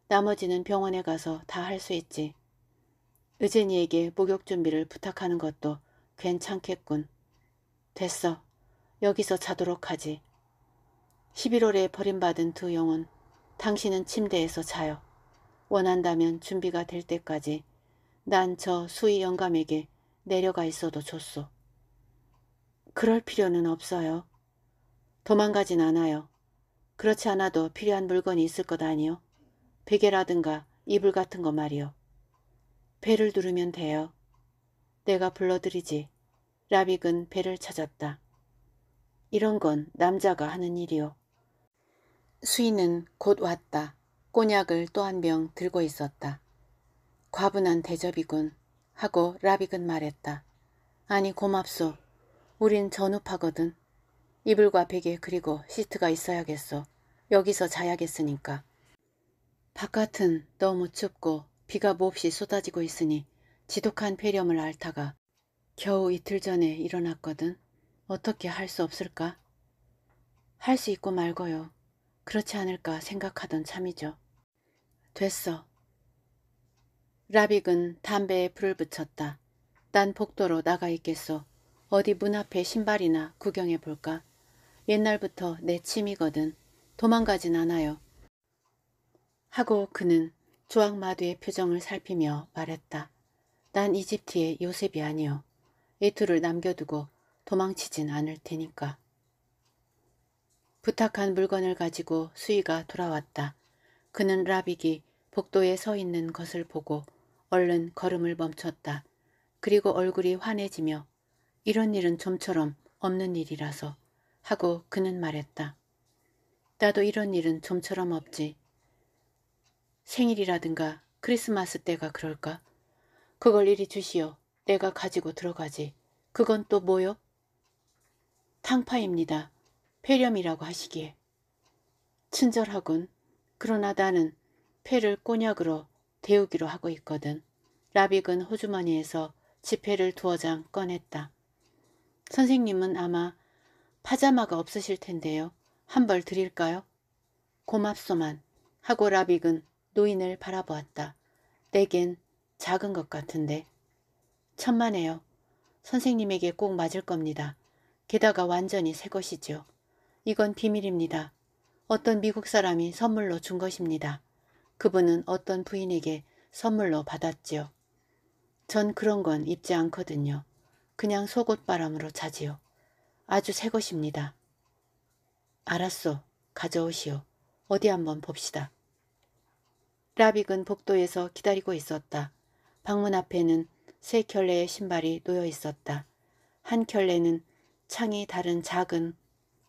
나머지는 병원에 가서 다 할 수 있지. 의진이에게 목욕 준비를 부탁하는 것도 괜찮겠군. 됐어. 여기서 자도록 하지. 11월에 버림받은 두 영혼, 당신은 침대에서 자요. 원한다면 준비가 될 때까지 난 저 수희 영감에게 내려가 있어도 좋소. 그럴 필요는 없어요. 도망가진 않아요. 그렇지 않아도 필요한 물건이 있을 것 아니요. 베개라든가 이불 같은 거 말이요. 배를 누르면 돼요. 내가 불러드리지 라빅은 배를 찾았다. 이런 건 남자가 하는 일이요. 수인은 곧 왔다. 꼬냑을 또 한 병 들고 있었다. 과분한 대접이군 하고 라빅은 말했다. 아니 고맙소. 우린 전우파거든. 이불과 베개 그리고 시트가 있어야겠소 여기서 자야겠으니까. 바깥은 너무 춥고 비가 몹시 쏟아지고 있으니 지독한 폐렴을 앓다가 겨우 이틀 전에 일어났거든. 어떻게 할 수 없을까? 할 수 있고 말고요. 그렇지 않을까 생각하던 참이죠. 됐어. 라빅은 담배에 불을 붙였다. 난 복도로 나가 있겠어 어디 문 앞에 신발이나 구경해 볼까? 옛날부터 내 취미거든. 도망가진 않아요. 하고 그는 조악마두의 표정을 살피며 말했다. 난 이집트의 요셉이 아니요. 이 둘을 남겨두고 도망치진 않을 테니까. 부탁한 물건을 가지고 수희가 돌아왔다. 그는 라빅이 복도에 서 있는 것을 보고 얼른 걸음을 멈췄다. 그리고 얼굴이 환해지며 이런 일은 좀처럼 없는 일이라서 하고 그는 말했다. 나도 이런 일은 좀처럼 없지. 생일이라든가 크리스마스 때가 그럴까? 그걸 이리 주시오. 내가 가지고 들어가지. 그건 또 뭐요? 탕파입니다. 폐렴이라고 하시기에 친절하군. 그러나 나는 폐를 꼬냑으로 데우기로 하고 있거든. 라빅은 호주머니에서 지폐를 두어 장 꺼냈다. 선생님은 아마 파자마가 없으실 텐데요. 한 벌 드릴까요? 고맙소만 하고 라빅은 노인을 바라보았다. 내겐 작은 것 같은데. 천만에요. 선생님에게 꼭 맞을 겁니다. 게다가 완전히 새것이죠 이건 비밀입니다. 어떤 미국 사람이 선물로 준 것입니다. 그분은 어떤 부인에게 선물로 받았지요. 전 그런 건 입지 않거든요. 그냥 속옷바람으로 자지요. 아주 새 것입니다. 알았소. 가져오시오. 어디 한번 봅시다. 라빅은 복도에서 기다리고 있었다. 방문 앞에는 세 켤레의 신발이 놓여 있었다. 한 켤레는 창이 다른 작은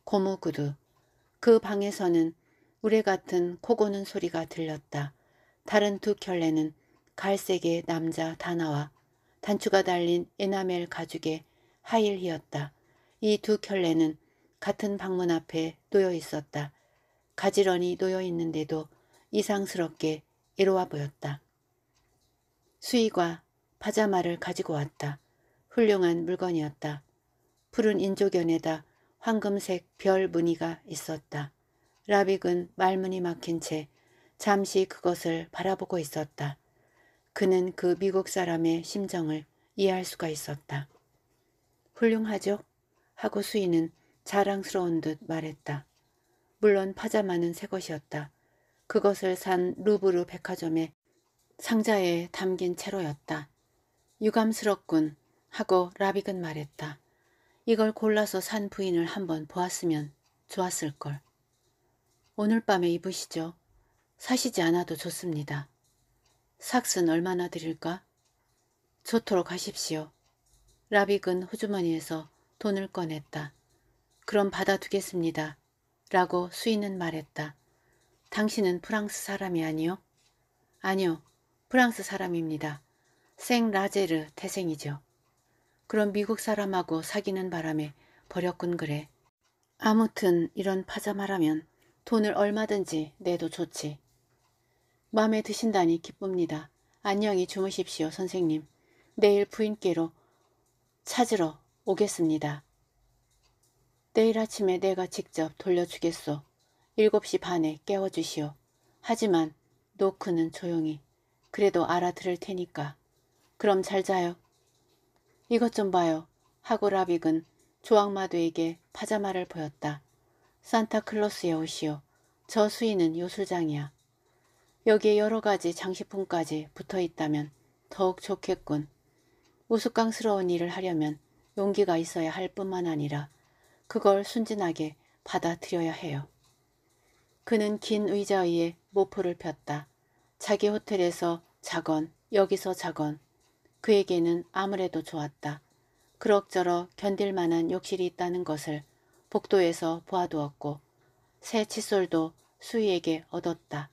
고무구두. 그 방에서는 우레 같은 코고는 소리가 들렸다. 다른 두 켤레는 갈색의 남자 다나와 단추가 달린 에나멜 가죽의 하일이었다. 이 두 켤레는 같은 방문 앞에 놓여 있었다. 가지런히 놓여 있는데도 이상스럽게 애로와 보였다. 수의가 파자마를 가지고 왔다. 훌륭한 물건이었다. 푸른 인조견에다 황금색 별 무늬가 있었다. 라빅은 말문이 막힌 채 잠시 그것을 바라보고 있었다. 그는 그 미국 사람의 심정을 이해할 수가 있었다. 훌륭하죠? 하고 수인은 자랑스러운 듯 말했다. 물론 파자마는 새 것이었다. 그것을 산 루브르 백화점의 상자에 담긴 채로였다. 유감스럽군 하고 라빅은 말했다. 이걸 골라서 산 부인을 한번 보았으면 좋았을걸. 오늘 밤에 입으시죠. 사시지 않아도 좋습니다. 삭슨 얼마나 드릴까? 좋도록 하십시오. 라빅은 호주머니에서 돈을 꺼냈다. 그럼 받아두겠습니다. 라고 수인은 말했다. 당신은 프랑스 사람이 아니요? 아니요. 프랑스 사람입니다. 생 라제르 태생이죠. 그런 미국 사람하고 사귀는 바람에 버렸군 그래. 아무튼 이런 파자마라면 돈을 얼마든지 내도 좋지. 마음에 드신다니 기쁩니다. 안녕히 주무십시오 선생님. 내일 부인께로 찾으러 오겠습니다. 내일 아침에 내가 직접 돌려주겠소. 7시 반에 깨워주시오. 하지만 노크는 조용히. 그래도 알아들을 테니까. 그럼 잘 자요. 이것 좀 봐요. 하고 라빅은 조악마두에게 파자마를 보였다. 산타클로스의 옷이요. 저 수인은 요술장이야. 여기에 여러 가지 장식품까지 붙어 있다면 더욱 좋겠군. 우스꽝스러운 일을 하려면 용기가 있어야 할 뿐만 아니라 그걸 순진하게 받아들여야 해요. 그는 긴 의자위에 모포를 폈다. 자기 호텔에서 자건 여기서 자건 그에게는 아무래도 좋았다. 그럭저럭 견딜 만한 욕실이 있다는 것을 복도에서 보아두었고 새 칫솔도 수희에게 얻었다.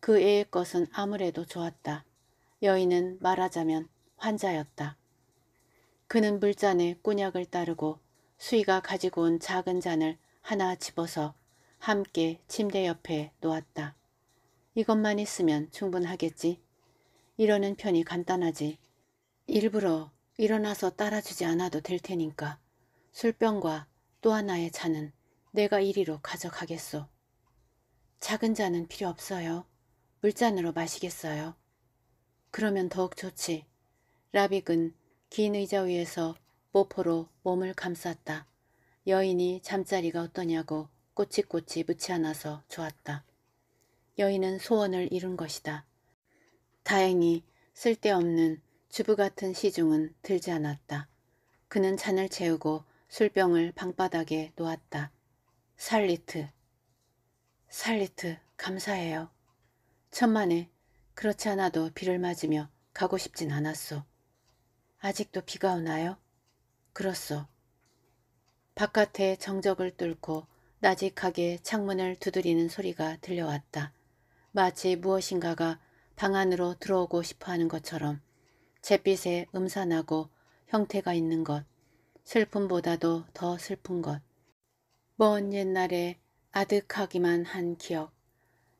그 애의 것은 아무래도 좋았다. 여인은 말하자면 환자였다. 그는 물잔에 꾸약을 따르고 수희가 가지고 온 작은 잔을 하나 집어서 함께 침대 옆에 놓았다. 이것만 있으면 충분하겠지. 이러는 편이 간단하지. 일부러 일어나서 따라주지 않아도 될 테니까 술병과 또 하나의 잔은 내가 이리로 가져가겠소. 작은 잔은 필요 없어요. 물잔으로 마시겠어요. 그러면 더욱 좋지. 라빅은 긴 의자 위에서 모포로 몸을 감쌌다. 여인이 잠자리가 어떠냐고 꼬치꼬치 묻지않아서 좋았다. 여인은 소원을 이룬 것이다. 다행히 쓸데없는 주부 같은 시중은 들지 않았다. 그는 잔을 채우고 술병을 방바닥에 놓았다. 살리트. 살리트 감사해요. 천만에 그렇지 않아도 비를 맞으며 가고 싶진 않았소. 아직도 비가 오나요? 그렇소. 바깥에 정적을 뚫고 나직하게 창문을 두드리는 소리가 들려왔다. 마치 무엇인가가 방 안으로 들어오고 싶어 하는 것처럼 잿빛에 음산하고 형태가 있는 것, 슬픔보다도 더 슬픈 것, 먼 옛날에 아득하기만 한 기억,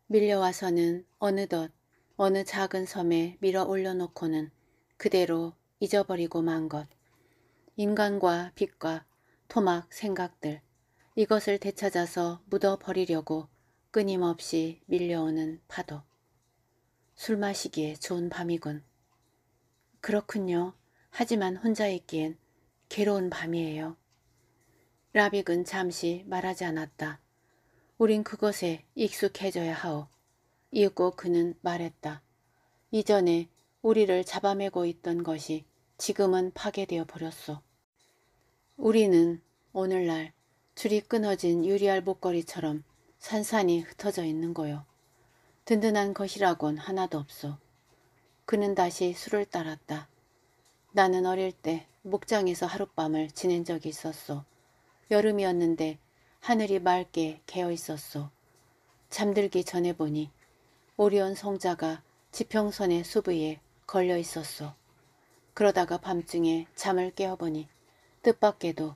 밀려와서는 어느덧 어느 작은 섬에 밀어 올려놓고는 그대로 잊어버리고 만 것, 인간과 빛과 토막 생각들, 이것을 되찾아서 묻어버리려고 끊임없이 밀려오는 파도. 술 마시기에 좋은 밤이군. 그렇군요. 하지만 혼자 있기엔 괴로운 밤이에요. 라빅은 잠시 말하지 않았다. 우린 그것에 익숙해져야 하오. 이윽고 그는 말했다. 이전에 우리를 잡아매고 있던 것이 지금은 파괴되어 버렸소. 우리는 오늘날 줄이 끊어진 유리알 목걸이처럼 산산이 흩어져 있는 거요. 든든한 것이라곤 하나도 없소. 그는 다시 술을 따랐다. 나는 어릴 때 목장에서 하룻밤을 지낸 적이 있었소. 여름이었는데 하늘이 맑게 개어 있었소. 잠들기 전에 보니 오리온 성자가 지평선의 수부에 걸려 있었소. 그러다가 밤중에 잠을 깨어보니 뜻밖에도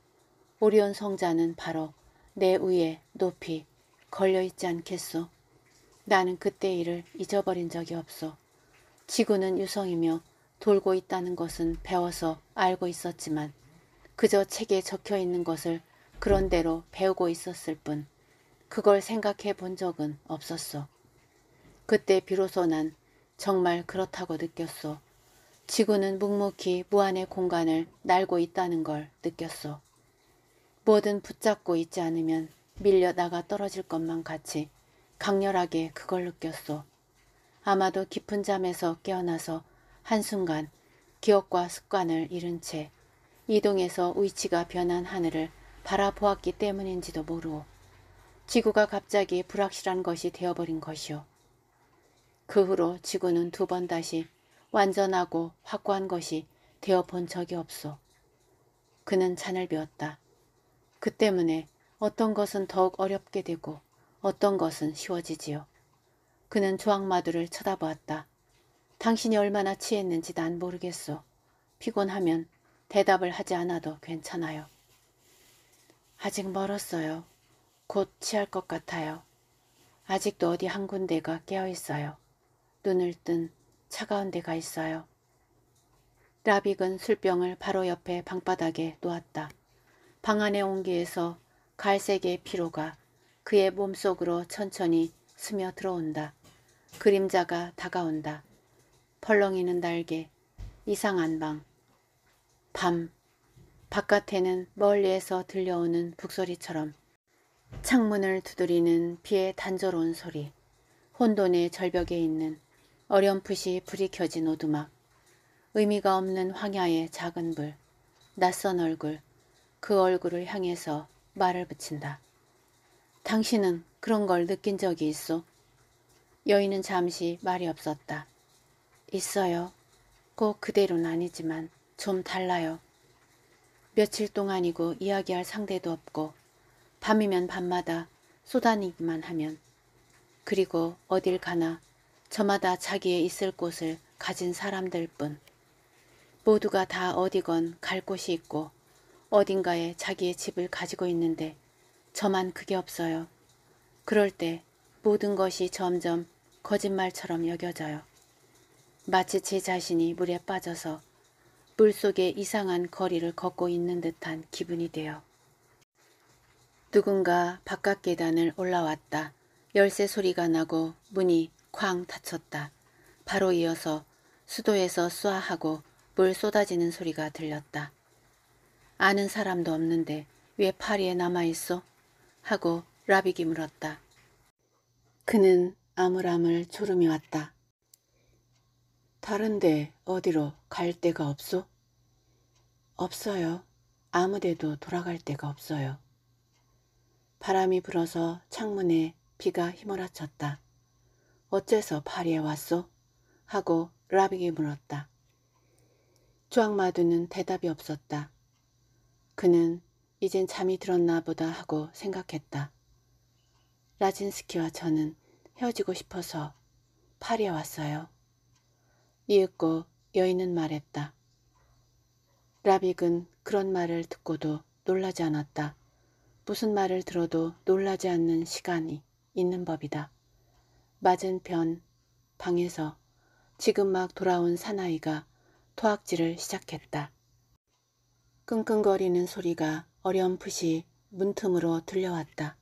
오리온 성자는 바로 내 위에 높이 걸려있지 않겠소. 나는 그때 일을 잊어버린 적이 없소. 지구는 유성이며 돌고 있다는 것은 배워서 알고 있었지만 그저 책에 적혀 있는 것을 그런대로 배우고 있었을 뿐 그걸 생각해 본 적은 없었어. 그때 비로소 난 정말 그렇다고 느꼈어. 지구는 묵묵히 무한의 공간을 날고 있다는 걸 느꼈어. 뭐든 붙잡고 있지 않으면 밀려 나가 떨어질 것만 같이 강렬하게 그걸 느꼈어. 아마도 깊은 잠에서 깨어나서 한순간 기억과 습관을 잃은 채이동에서 위치가 변한 하늘을 바라보았기 때문인지도 모르고 지구가 갑자기 불확실한 것이 되어버린 것이오. 그 후로 지구는 두 번 다시 완전하고 확고한 것이 되어본 적이 없소. 그는 잔을 비웠다그 때문에 어떤 것은 더욱 어렵게 되고 어떤 것은 쉬워지지요. 그는 조항마두를 쳐다보았다. 당신이 얼마나 취했는지 난 모르겠소. 피곤하면 대답을 하지 않아도 괜찮아요. 아직 멀었어요. 곧 취할 것 같아요. 아직도 어디 한 군데가 깨어 있어요. 눈을 뜬 차가운 데가 있어요. 라빅은 술병을 바로 옆에 방바닥에 놓았다. 방 안의 온기에서 갈색의 피로가 그의 몸속으로 천천히 스며 들어온다. 그림자가 다가온다. 펄렁이는 날개, 이상한 방, 밤, 바깥에는 멀리에서 들려오는 북소리처럼 창문을 두드리는 비의 단조로운 소리, 혼돈의 절벽에 있는 어렴풋이 불이 켜진 오두막, 의미가 없는 황야의 작은 불, 낯선 얼굴, 그 얼굴을 향해서 말을 붙인다. 당신은 그런 걸 느낀 적이 있어. 여인은 잠시 말이 없었다. 있어요. 꼭 그대로는 아니지만 좀 달라요. 며칠 동안이고 이야기할 상대도 없고 밤이면 밤마다 쏟아내기만 하면 그리고 어딜 가나 저마다 자기의 있을 곳을 가진 사람들 뿐 모두가 다 어디건 갈 곳이 있고 어딘가에 자기의 집을 가지고 있는데 저만 그게 없어요. 그럴 때 모든 것이 점점 거짓말처럼 여겨져요. 마치 제 자신이 물에 빠져서 물속에 이상한 거리를 걷고 있는 듯한 기분이 되어 누군가 바깥 계단을 올라왔다. 열쇠 소리가 나고 문이 쾅 닫혔다. 바로 이어서 수도에서 쏴하고 물 쏟아지는 소리가 들렸다. 아는 사람도 없는데 왜 파리에 남아있어? 하고 라빅이 물었다. 그는 아물아물 졸음이 왔다. 다른데 어디로 갈 데가 없소? 없어요. 아무데도 돌아갈 데가 없어요. 바람이 불어서 창문에 비가 휘몰아쳤다. 어째서 파리에 왔소? 하고 라빅이 물었다. 주악마두는 대답이 없었다. 그는 이젠 잠이 들었나 보다 하고 생각했다. 라진스키와 저는 헤어지고 싶어서 파리에 왔어요. 이윽고 여인은 말했다. 라빅은 그런 말을 듣고도 놀라지 않았다. 무슨 말을 들어도 놀라지 않는 시간이 있는 법이다. 맞은편 방에서 지금 막 돌아온 사나이가 토악질을 시작했다. 끙끙거리는 소리가 어렴풋이 문틈으로 들려왔다.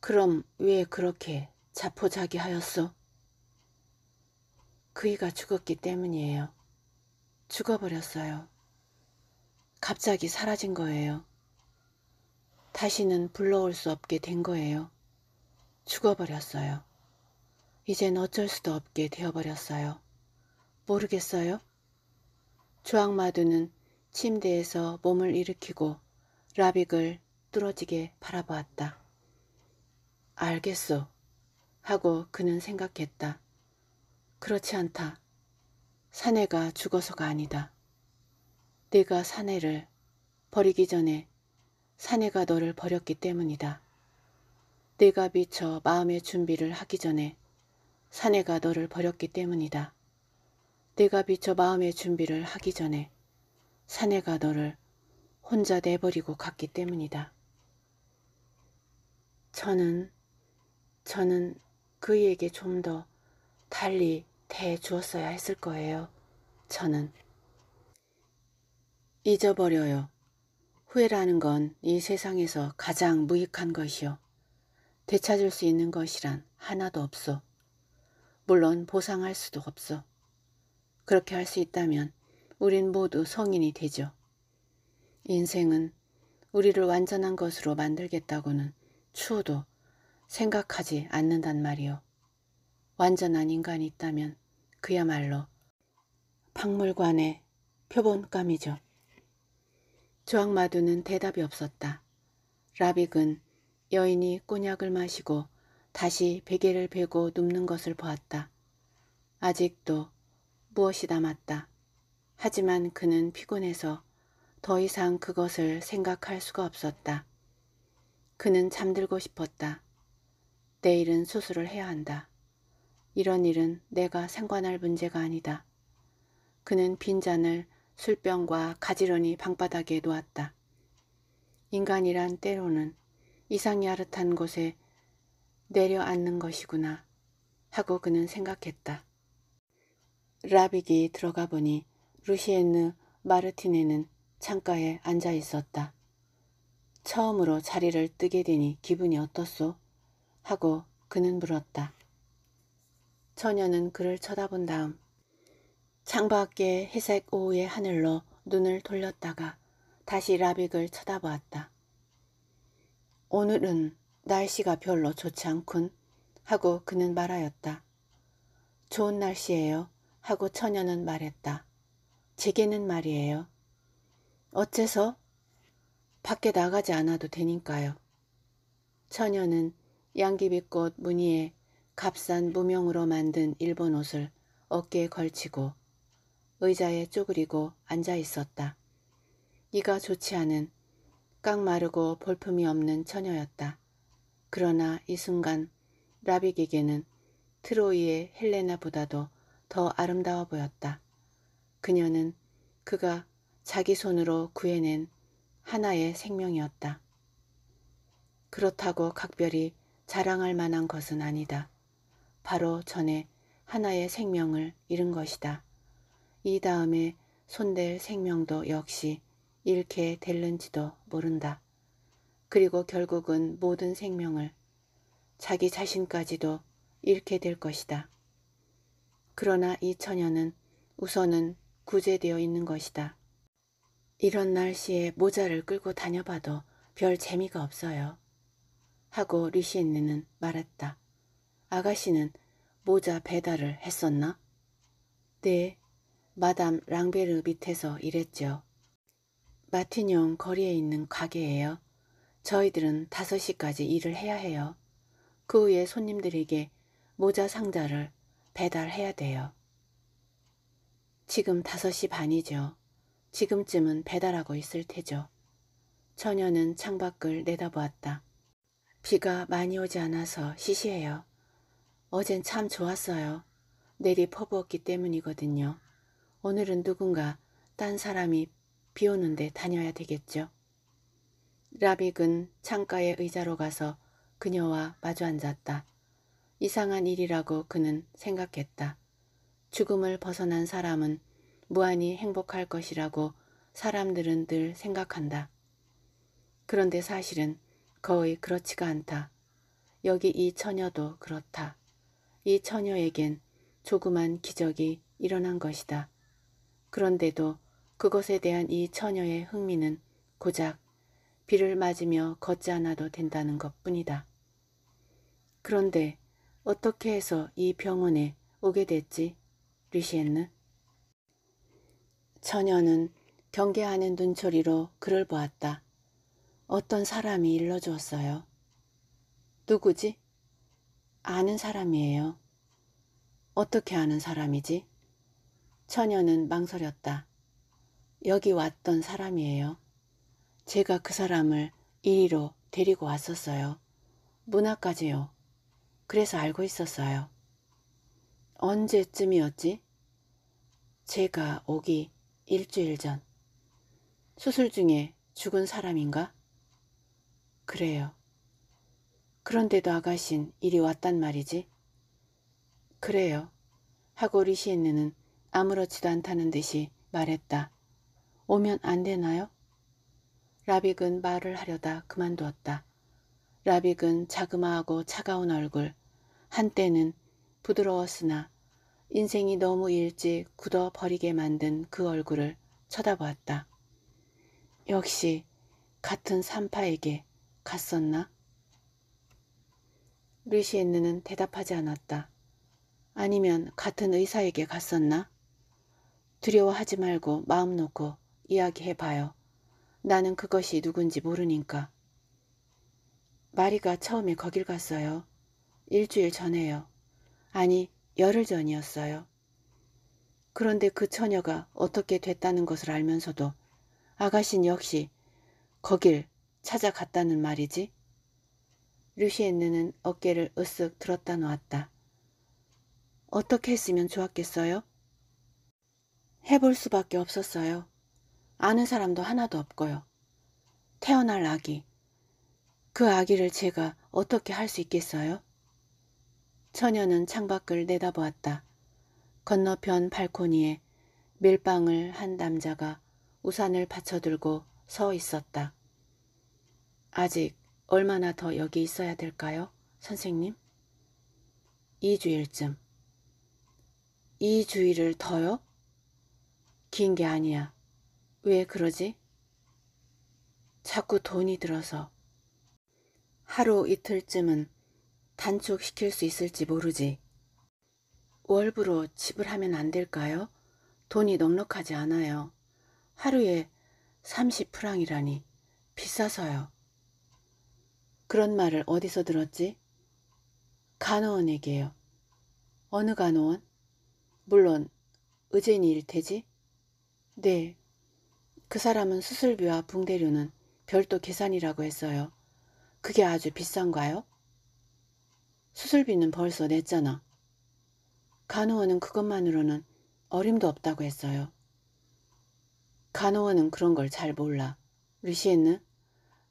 그럼 왜 그렇게 자포자기하였소? 그이가 죽었기 때문이에요. 죽어버렸어요. 갑자기 사라진 거예요. 다시는 불러올 수 없게 된 거예요. 죽어버렸어요. 이젠 어쩔 수도 없게 되어버렸어요. 모르겠어요? 주악마두는 침대에서 몸을 일으키고 라빅을 뚫어지게 바라보았다. 알겠소. 하고 그는 생각했다. 그렇지 않다. 사내가 죽어서가 아니다. 내가 사내를 버리기 전에 사내가 너를 버렸기 때문이다. 내가 미쳐 마음의 준비를 하기 전에 사내가 너를 버렸기 때문이다. 내가 미쳐 마음의 준비를 하기 전에 사내가 너를 혼자 내버리고 갔기 때문이다. 저는 저는 그에게좀 더 달리 대해 주었어야 했을 거예요. 저는 잊어버려요. 후회라는 건 이 세상에서 가장 무익한 것이요. 되찾을 수 있는 것이란 하나도 없어. 물론 보상할 수도 없어. 그렇게 할 수 있다면 우린 모두 성인이 되죠. 인생은 우리를 완전한 것으로 만들겠다고는 추호도 생각하지 않는단 말이오. 완전한 인간이 있다면 그야말로 박물관의 표본감이죠. 조항마두는 대답이 없었다. 라빅은 여인이 꼬냑을 마시고 다시 베개를 베고 눕는 것을 보았다. 아직도 무엇이 남았다. 하지만 그는 피곤해서 더 이상 그것을 생각할 수가 없었다. 그는 잠들고 싶었다. 내일은 수술을 해야 한다. 이런 일은 내가 생관할 문제가 아니다. 그는 빈잔을 술병과 가지런히 방바닥에 놓았다. 인간이란 때로는 이상이 아릇한 곳에 내려앉는 것이구나 하고 그는 생각했다. 라빅이 들어가 보니 루시엔느 마르티네는 창가에 앉아 있었다. 처음으로 자리를 뜨게 되니 기분이 어떻소? 하고 그는 물었다. 처녀는 그를 쳐다본 다음 창밖의 회색 오후의 하늘로 눈을 돌렸다가 다시 라빅을 쳐다보았다. 오늘은 날씨가 별로 좋지 않군 하고 그는 말하였다. 좋은 날씨예요 하고 처녀는 말했다. 제게는 말이에요. 어째서? 밖에 나가지 않아도 되니까요. 처녀는 양귀비꽃 무늬에 값싼 무명으로 만든 일본 옷을 어깨에 걸치고 의자에 쪼그리고 앉아 있었다. 이가 좋지 않은 깡 마르고 볼품이 없는 처녀였다. 그러나 이 순간 라빅에게는 트로이의 헬레나보다도 더 아름다워 보였다. 그녀는 그가 자기 손으로 구해낸 하나의 생명이었다. 그렇다고 각별히 자랑할 만한 것은 아니다. 바로 전에 하나의 생명을 잃은 것이다. 이 다음에 손댈 생명도 역시 잃게 될는지도 모른다. 그리고 결국은 모든 생명을 자기 자신까지도 잃게 될 것이다. 그러나 이 처녀는 우선은 구제되어 있는 것이다. 이런 날씨에 모자를 끌고 다녀봐도 별 재미가 없어요. 하고 리시엔네는 말했다. 아가씨는 모자 배달을 했었나? 네, 마담 랑베르 밑에서 일했죠. 마티뇽 거리에 있는 가게예요. 저희들은 5시까지 일을 해야 해요. 그 후에 손님들에게 모자 상자를 배달해야 돼요. 지금 5시 반이죠. 지금쯤은 배달하고 있을 테죠. 처녀는 창밖을 내다보았다. 비가 많이 오지 않아서 시시해요. 어젠 참 좋았어요. 내리 퍼부었기 때문이거든요. 오늘은 누군가 딴 사람이 비 오는데 다녀야 되겠죠. 라빅은 창가에 의자로 가서 그녀와 마주 앉았다. 이상한 일이라고 그는 생각했다. 죽음을 벗어난 사람은 무한히 행복할 것이라고 사람들은 늘 생각한다. 그런데 사실은 거의 그렇지가 않다. 여기 이 처녀도 그렇다. 이 처녀에겐 조그만 기적이 일어난 것이다. 그런데도 그것에 대한 이 처녀의 흥미는 고작 비를 맞으며 걷지 않아도 된다는 것 뿐이다. 그런데 어떻게 해서 이 병원에 오게 됐지? 리시엔느? 처녀는 경계하는 눈초리로 그를 보았다. 어떤 사람이 일러주었어요. 누구지? 아는 사람이에요. 어떻게 아는 사람이지? 처녀는 망설였다. 여기 왔던 사람이에요. 제가 그 사람을 이리로 데리고 왔었어요. 문화까지요. 그래서 알고 있었어요. 언제쯤이었지? 제가 오기 일주일 전. 수술 중에 죽은 사람인가? 그래요. 그런데도 아가신 이리 왔단 말이지? 그래요. 하고 리시엔느는 아무렇지도 않다는 듯이 말했다. 오면 안 되나요? 라빅은 말을 하려다 그만두었다. 라빅은 자그마하고 차가운 얼굴, 한때는 부드러웠으나 인생이 너무 일찍 굳어버리게 만든 그 얼굴을 쳐다보았다. 역시 같은 산파에게 갔었나? 루시엔느는 대답하지 않았다. 아니면 같은 의사에게 갔었나? 두려워하지 말고 마음 놓고 이야기해봐요. 나는 그것이 누군지 모르니까. 마리가 처음에 거길 갔어요. 일주일 전에요. 아니, 열흘 전이었어요. 그런데 그 처녀가 어떻게 됐다는 것을 알면서도 아가씨는 역시 거길 찾아갔다는 말이지? 류시엔느는 어깨를 으쓱 들었다 놓았다. 어떻게 했으면 좋았겠어요? 해볼 수밖에 없었어요. 아는 사람도 하나도 없고요. 태어날 아기. 그 아기를 제가 어떻게 할 수 있겠어요? 처녀는 창밖을 내다보았다. 건너편 발코니에 밀방을 한 남자가 우산을 받쳐들고 서 있었다. 아직 얼마나 더 여기 있어야 될까요, 선생님? 2주일쯤. 2주일을 더요? 긴 게 아니야. 왜 그러지? 자꾸 돈이 들어서. 하루 이틀쯤은 단축시킬 수 있을지 모르지. 월부로 지불하면 안 될까요? 돈이 넉넉하지 않아요. 하루에 30프랑이라니 비싸서요. 그런 말을 어디서 들었지? 간호원에게요. 어느 간호원? 물론 의제니일 테지? 네. 그 사람은 수술비와 붕대료는 별도 계산이라고 했어요. 그게 아주 비싼가요? 수술비는 벌써 냈잖아. 간호원은 그것만으로는 어림도 없다고 했어요. 간호원은 그런 걸 잘 몰라. 루시엔느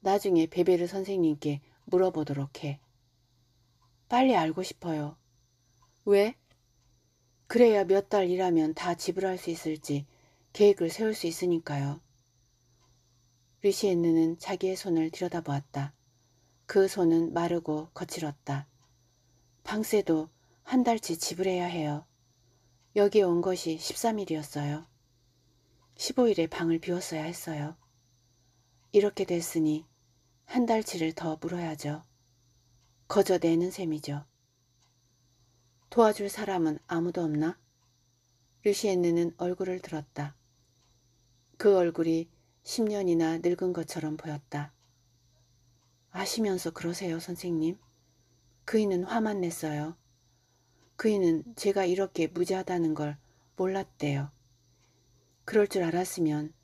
나중에 베베르 선생님께 물어보도록 해. 빨리 알고 싶어요. 왜? 그래야 몇 달 일하면 다 지불할 수 있을지 계획을 세울 수 있으니까요. 리시엔느는 자기의 손을 들여다보았다. 그 손은 마르고 거칠었다. 방세도 한 달치 지불해야 해요. 여기 에온 것이 13일이었어요. 15일에 방을 비웠어야 했어요. 이렇게 됐으니 한 달치를 더 물어야죠. 거저 내는 셈이죠. 도와줄 사람은 아무도 없나? 루시엔느는 얼굴을 들었다. 그 얼굴이 10년이나 늙은 것처럼 보였다. 아시면서 그러세요, 선생님. 그이는 화만 냈어요. 그이는 제가 이렇게 무지하다는 걸 몰랐대요. 그럴 줄 알았으면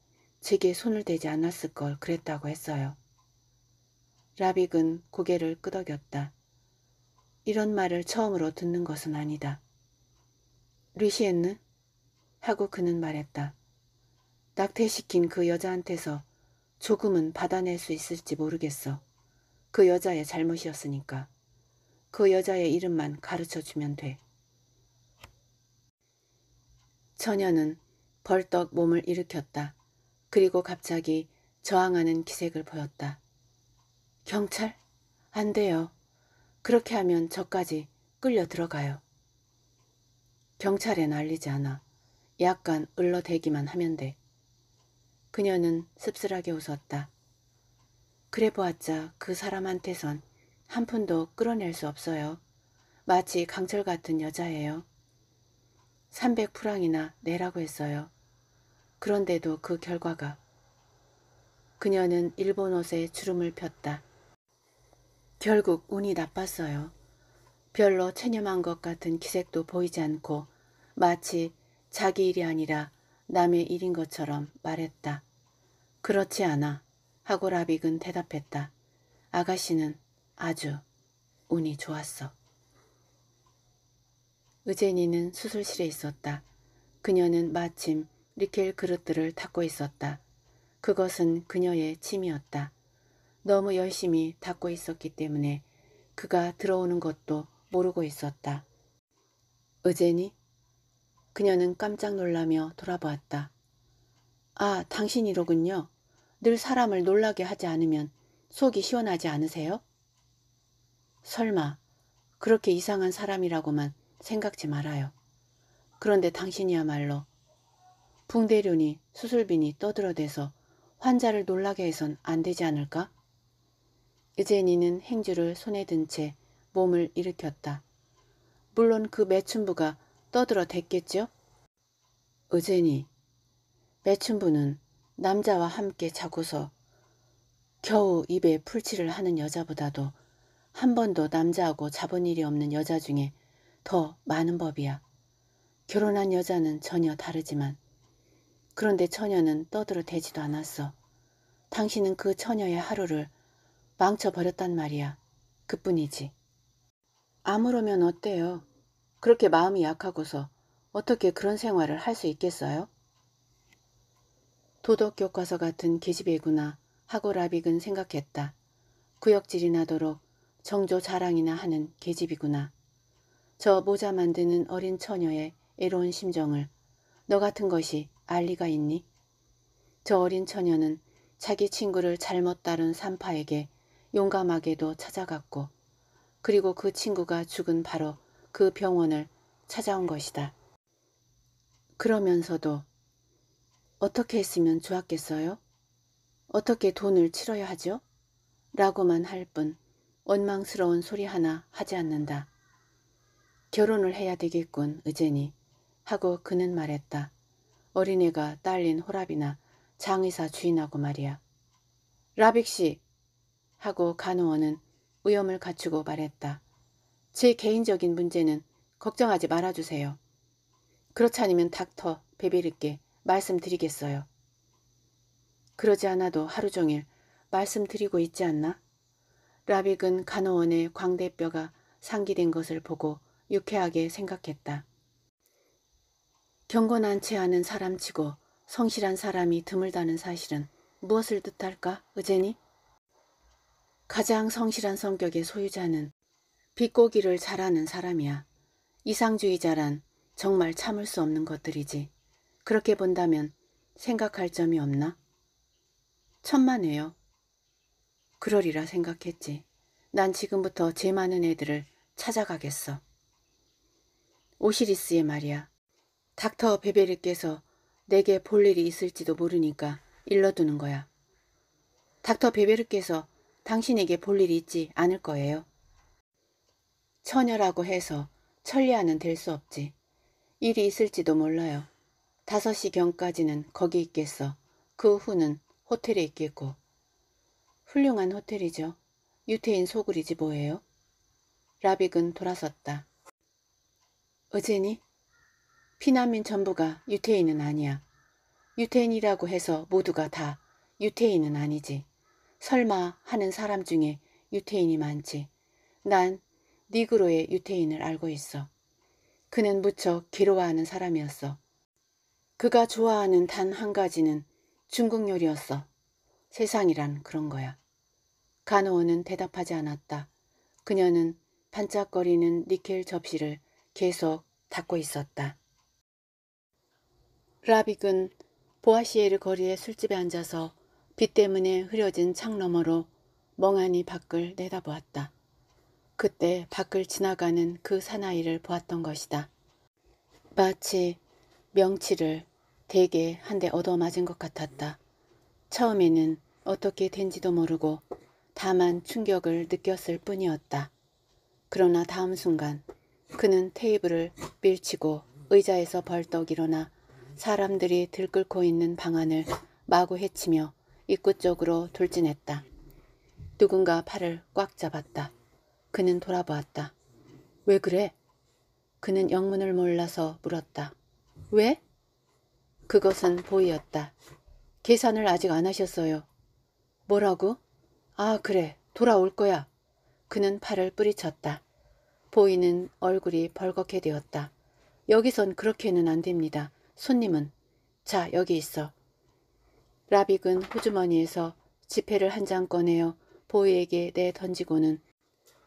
제게 손을 대지 않았을 걸 그랬다고 했어요. 라빅은 고개를 끄덕였다. 이런 말을 처음으로 듣는 것은 아니다. 리시엔느? 하고 그는 말했다. 낙태시킨 그 여자한테서 조금은 받아낼 수 있을지 모르겠어. 그 여자의 잘못이었으니까. 그 여자의 이름만 가르쳐 주면 돼. 처녀는 벌떡 몸을 일으켰다. 그리고 갑자기 저항하는 기색을 보였다. 경찰? 안 돼요. 그렇게 하면 저까지 끌려 들어가요. 경찰에 날리지 않아 약간 을러대기만 하면 돼. 그녀는 씁쓸하게 웃었다. 그래 보았자 그 사람한테선 한 푼도 끌어낼 수 없어요. 마치 강철 같은 여자예요. 300프랑이나 내라고 했어요. 그런데도 그 결과가 그녀는 일본 옷에 주름을 폈다. 결국 운이 나빴어요. 별로 체념한 것 같은 기색도 보이지 않고 마치 자기 일이 아니라 남의 일인 것처럼 말했다. 그렇지 않아. 하고 라빅은 대답했다. 아가씨는 아주 운이 좋았어. 의제니는 수술실에 있었다. 그녀는 마침 리켈 그릇들을 닦고 있었다. 그것은 그녀의 침이었다. 너무 열심히 닦고 있었기 때문에 그가 들어오는 것도 모르고 있었다. 의제니? 그녀는 깜짝 놀라며 돌아보았다. 아, 당신이로군요. 늘 사람을 놀라게 하지 않으면 속이 시원하지 않으세요? 설마 그렇게 이상한 사람이라고만 생각지 말아요. 그런데 당신이야말로 붕대륜이 수술비니 떠들어대서 환자를 놀라게 해선 안 되지 않을까? 이제 니는 행주를 손에 든 채 몸을 일으켰다. 물론 그 매춘부가 떠들어 댔겠죠 의제니, 매춘부는 남자와 함께 자고서 겨우 입에 풀칠을 하는 여자보다도 한 번도 남자하고 잡은 일이 없는 여자 중에 더 많은 법이야. 결혼한 여자는 전혀 다르지만 그런데 처녀는 떠들어 대지도 않았어. 당신은 그 처녀의 하루를 망쳐버렸단 말이야. 그뿐이지. 암으로면 어때요? 그렇게 마음이 약하고서 어떻게 그런 생활을 할 수 있겠어요? 도덕교과서 같은 계집애구나 하고 라빅은 생각했다. 구역질이 나도록 정조 자랑이나 하는 계집이구나. 저 모자 만드는 어린 처녀의 애로운 심정을 너 같은 것이 알 리가 있니? 저 어린 처녀는 자기 친구를 잘못 따른 산파에게 용감하게도 찾아갔고 그리고 그 친구가 죽은 바로 그 병원을 찾아온 것이다. 그러면서도 어떻게 했으면 좋았겠어요? 어떻게 돈을 치러야 하죠? 라고만 할 뿐 원망스러운 소리 하나 하지 않는다. 결혼을 해야 되겠군, 의제니. 하고 그는 말했다. 어린애가 딸린 호랍이나 장의사 주인하고 말이야. 라빅 씨, 하고 간호원은 위험을 갖추고 말했다. 제 개인적인 문제는 걱정하지 말아주세요. 그렇지 않으면 닥터 베베르께 말씀드리겠어요. 그러지 않아도 하루 종일 말씀드리고 있지 않나? 라빅은 간호원의 광대뼈가 상기된 것을 보고 유쾌하게 생각했다. 경건한 채 않은 사람치고 성실한 사람이 드물다는 사실은 무엇을 뜻할까, 의제니? 가장 성실한 성격의 소유자는 비꼬기를 잘하는 사람이야. 이상주의자란 정말 참을 수 없는 것들이지. 그렇게 본다면 생각할 점이 없나? 천만에요. 그러리라 생각했지. 난 지금부터 제 많은 애들을 찾아가겠어. 오시리스의 말이야. 닥터 베베르께서 내게 볼 일이 있을지도 모르니까 일러두는 거야. 닥터 베베르께서 당신에게 볼 일이 있지 않을 거예요. 처녀라고 해서 천리안은될 수 없지. 일이 있을지도 몰라요. 다섯시경까지는 거기 있겠어. 그 후는 호텔에 있겠고. 훌륭한 호텔이죠. 유태인 소굴이지 뭐예요? 라빅은 돌아섰다. 어제니? 피난민 전부가 유태인은 아니야. 유태인이라고 해서 모두가 다 유태인은 아니지. 설마 하는 사람 중에 유태인이 많지. 난 니그로의 유태인을 알고 있어. 그는 무척 괴로워하는 사람이었어. 그가 좋아하는 단 한 가지는 중국 요리였어. 세상이란 그런 거야. 간호원은 대답하지 않았다. 그녀는 반짝거리는 니켈 접시를 계속 닫고 있었다. 라빅은 보아시에르 거리의 술집에 앉아서 비 때문에 흐려진 창 너머로 멍하니 밖을 내다보았다. 그때 밖을 지나가는 그 사나이를 보았던 것이다. 마치 명치를 대게 한 대 얻어맞은 것 같았다. 처음에는 어떻게 된지도 모르고 다만 충격을 느꼈을 뿐이었다. 그러나 다음 순간 그는 테이블을 밀치고 의자에서 벌떡 일어나 사람들이 들끓고 있는 방안을 마구 헤치며 입구 쪽으로 돌진했다. 누군가 팔을 꽉 잡았다. 그는 돌아보았다. 왜 그래? 그는 영문을 몰라서 물었다. 왜? 그것은 보이였다. 계산을 아직 안 하셨어요. 뭐라고? 아 그래 돌아올 거야. 그는 팔을 뿌리쳤다. 보이는 얼굴이 벌겋게 되었다. 여기선 그렇게는 안 됩니다. 손님은 자 여기 있어. 라빅은 호주머니에서 지폐를 한 장 꺼내어 보이에게 내던지고는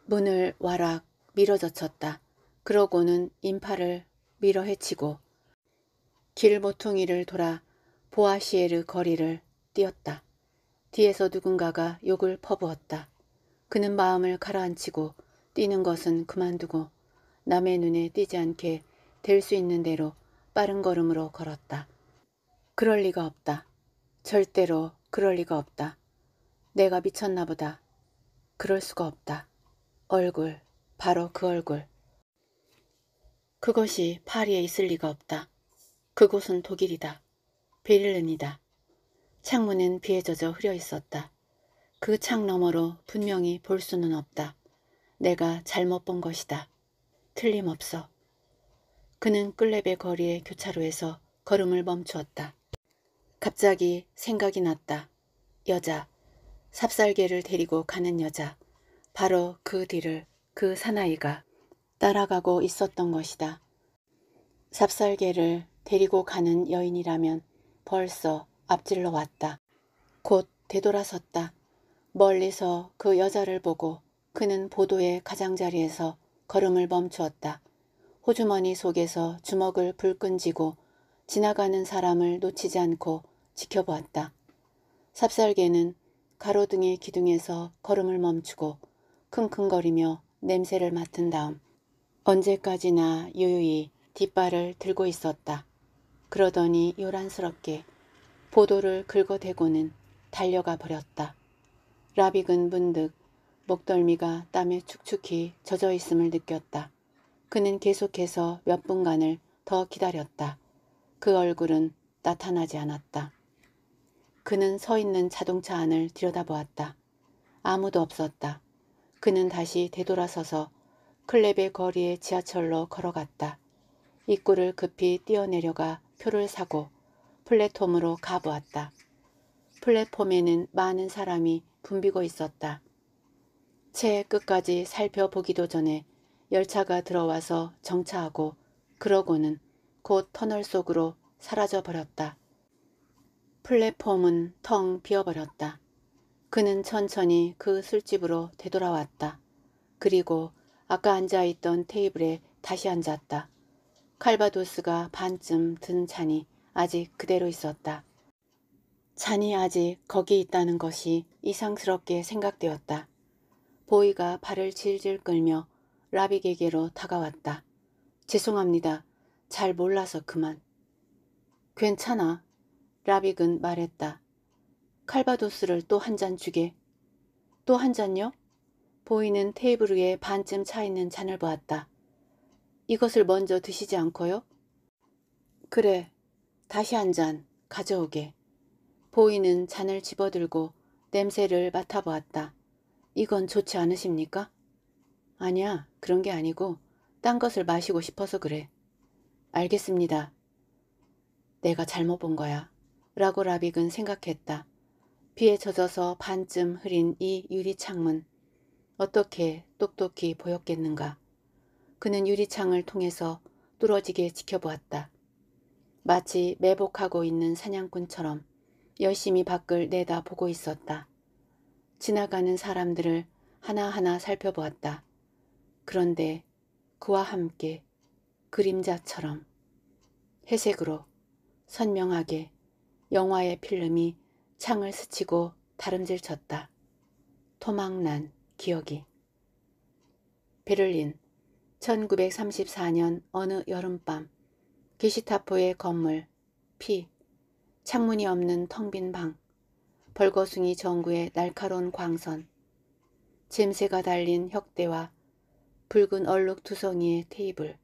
문을 와락 밀어젖혔다. 그러고는 인파를 밀어헤치고 길 모퉁이를 돌아 보아시에르 거리를 뛰었다. 뒤에서 누군가가 욕을 퍼부었다. 그는 마음을 가라앉히고 뛰는 것은 그만두고 남의 눈에 띄지 않게 될 수 있는 대로 빠른 걸음으로 걸었다. 그럴 리가 없다. 절대로 그럴 리가 없다. 내가 미쳤나 보다. 그럴 수가 없다. 얼굴, 바로 그 얼굴. 그것이 파리에 있을 리가 없다. 그곳은 독일이다. 베를린이다. 창문은 비에 젖어 흐려 있었다. 그 창 너머로 분명히 볼 수는 없다. 내가 잘못 본 것이다. 틀림없어. 그는 끌레베 거리의 교차로에서 걸음을 멈추었다. 갑자기 생각이 났다. 여자. 삽살개를 데리고 가는 여자. 바로 그 뒤를 그 사나이가 따라가고 있었던 것이다. 삽살개를 데리고 가는 여인이라면 벌써 앞질러 왔다. 곧 되돌아섰다. 멀리서 그 여자를 보고 그는 보도의 가장자리에서 걸음을 멈추었다. 호주머니 속에서 주먹을 불끈 쥐고 지나가는 사람을 놓치지 않고 지켜보았다. 삽살개는 가로등의 기둥에서 걸음을 멈추고 킁킁거리며 냄새를 맡은 다음 언제까지나 유유히 뒷발을 들고 있었다. 그러더니 요란스럽게 보도를 긁어대고는 달려가 버렸다. 라빅은 문득 목덜미가 땀에 축축히 젖어 있음을 느꼈다. 그는 계속해서 몇 분간을 더 기다렸다. 그 얼굴은 나타나지 않았다. 그는 서 있는 자동차 안을 들여다보았다. 아무도 없었다. 그는 다시 되돌아서서 클랩의 거리에 지하철로 걸어갔다. 입구를 급히 뛰어내려가 표를 사고 플랫폼으로 가보았다. 플랫폼에는 많은 사람이 붐비고 있었다. 채 끝까지 살펴보기도 전에 열차가 들어와서 정차하고 그러고는 곧 터널 속으로 사라져 버렸다. 플랫폼은 텅 비어버렸다. 그는 천천히 그 술집으로 되돌아왔다. 그리고 아까 앉아있던 테이블에 다시 앉았다. 칼바도스가 반쯤 든 잔이 아직 그대로 있었다. 잔이 아직 거기 있다는 것이 이상스럽게 생각되었다. 보이가 발을 질질 끌며 라빅에게로 다가왔다. 죄송합니다. 잘 몰라서 그만. 괜찮아. 라빅은 말했다. 칼바도스를 또 한 잔 주게. 또 한 잔요? 보이는 테이블 위에 반쯤 차 있는 잔을 보았다. 이것을 먼저 드시지 않고요? 그래. 다시 한 잔 가져오게. 보이는 잔을 집어들고 냄새를 맡아보았다. 이건 좋지 않으십니까? 아니야. 그런 게 아니고 딴 것을 마시고 싶어서 그래. 알겠습니다. 내가 잘못 본 거야. 라고 라빅은 생각했다. 비에 젖어서 반쯤 흐린 이 유리창문. 어떻게 똑똑히 보였겠는가. 그는 유리창을 통해서 뚫어지게 지켜보았다. 마치 매복하고 있는 사냥꾼처럼 열심히 밖을 내다보고 있었다. 지나가는 사람들을 하나하나 살펴보았다. 그런데 그와 함께 그림자처럼 회색으로 선명하게 영화의 필름이 창을 스치고 다름질쳤다. 토막난 기억이 베를린 1934년 어느 여름밤 게시타포의 건물 P 창문이 없는 텅 빈방 벌거숭이 전구의 날카로운 광선 잼새가 달린 혁대와 붉은 얼룩 두성이의 테이블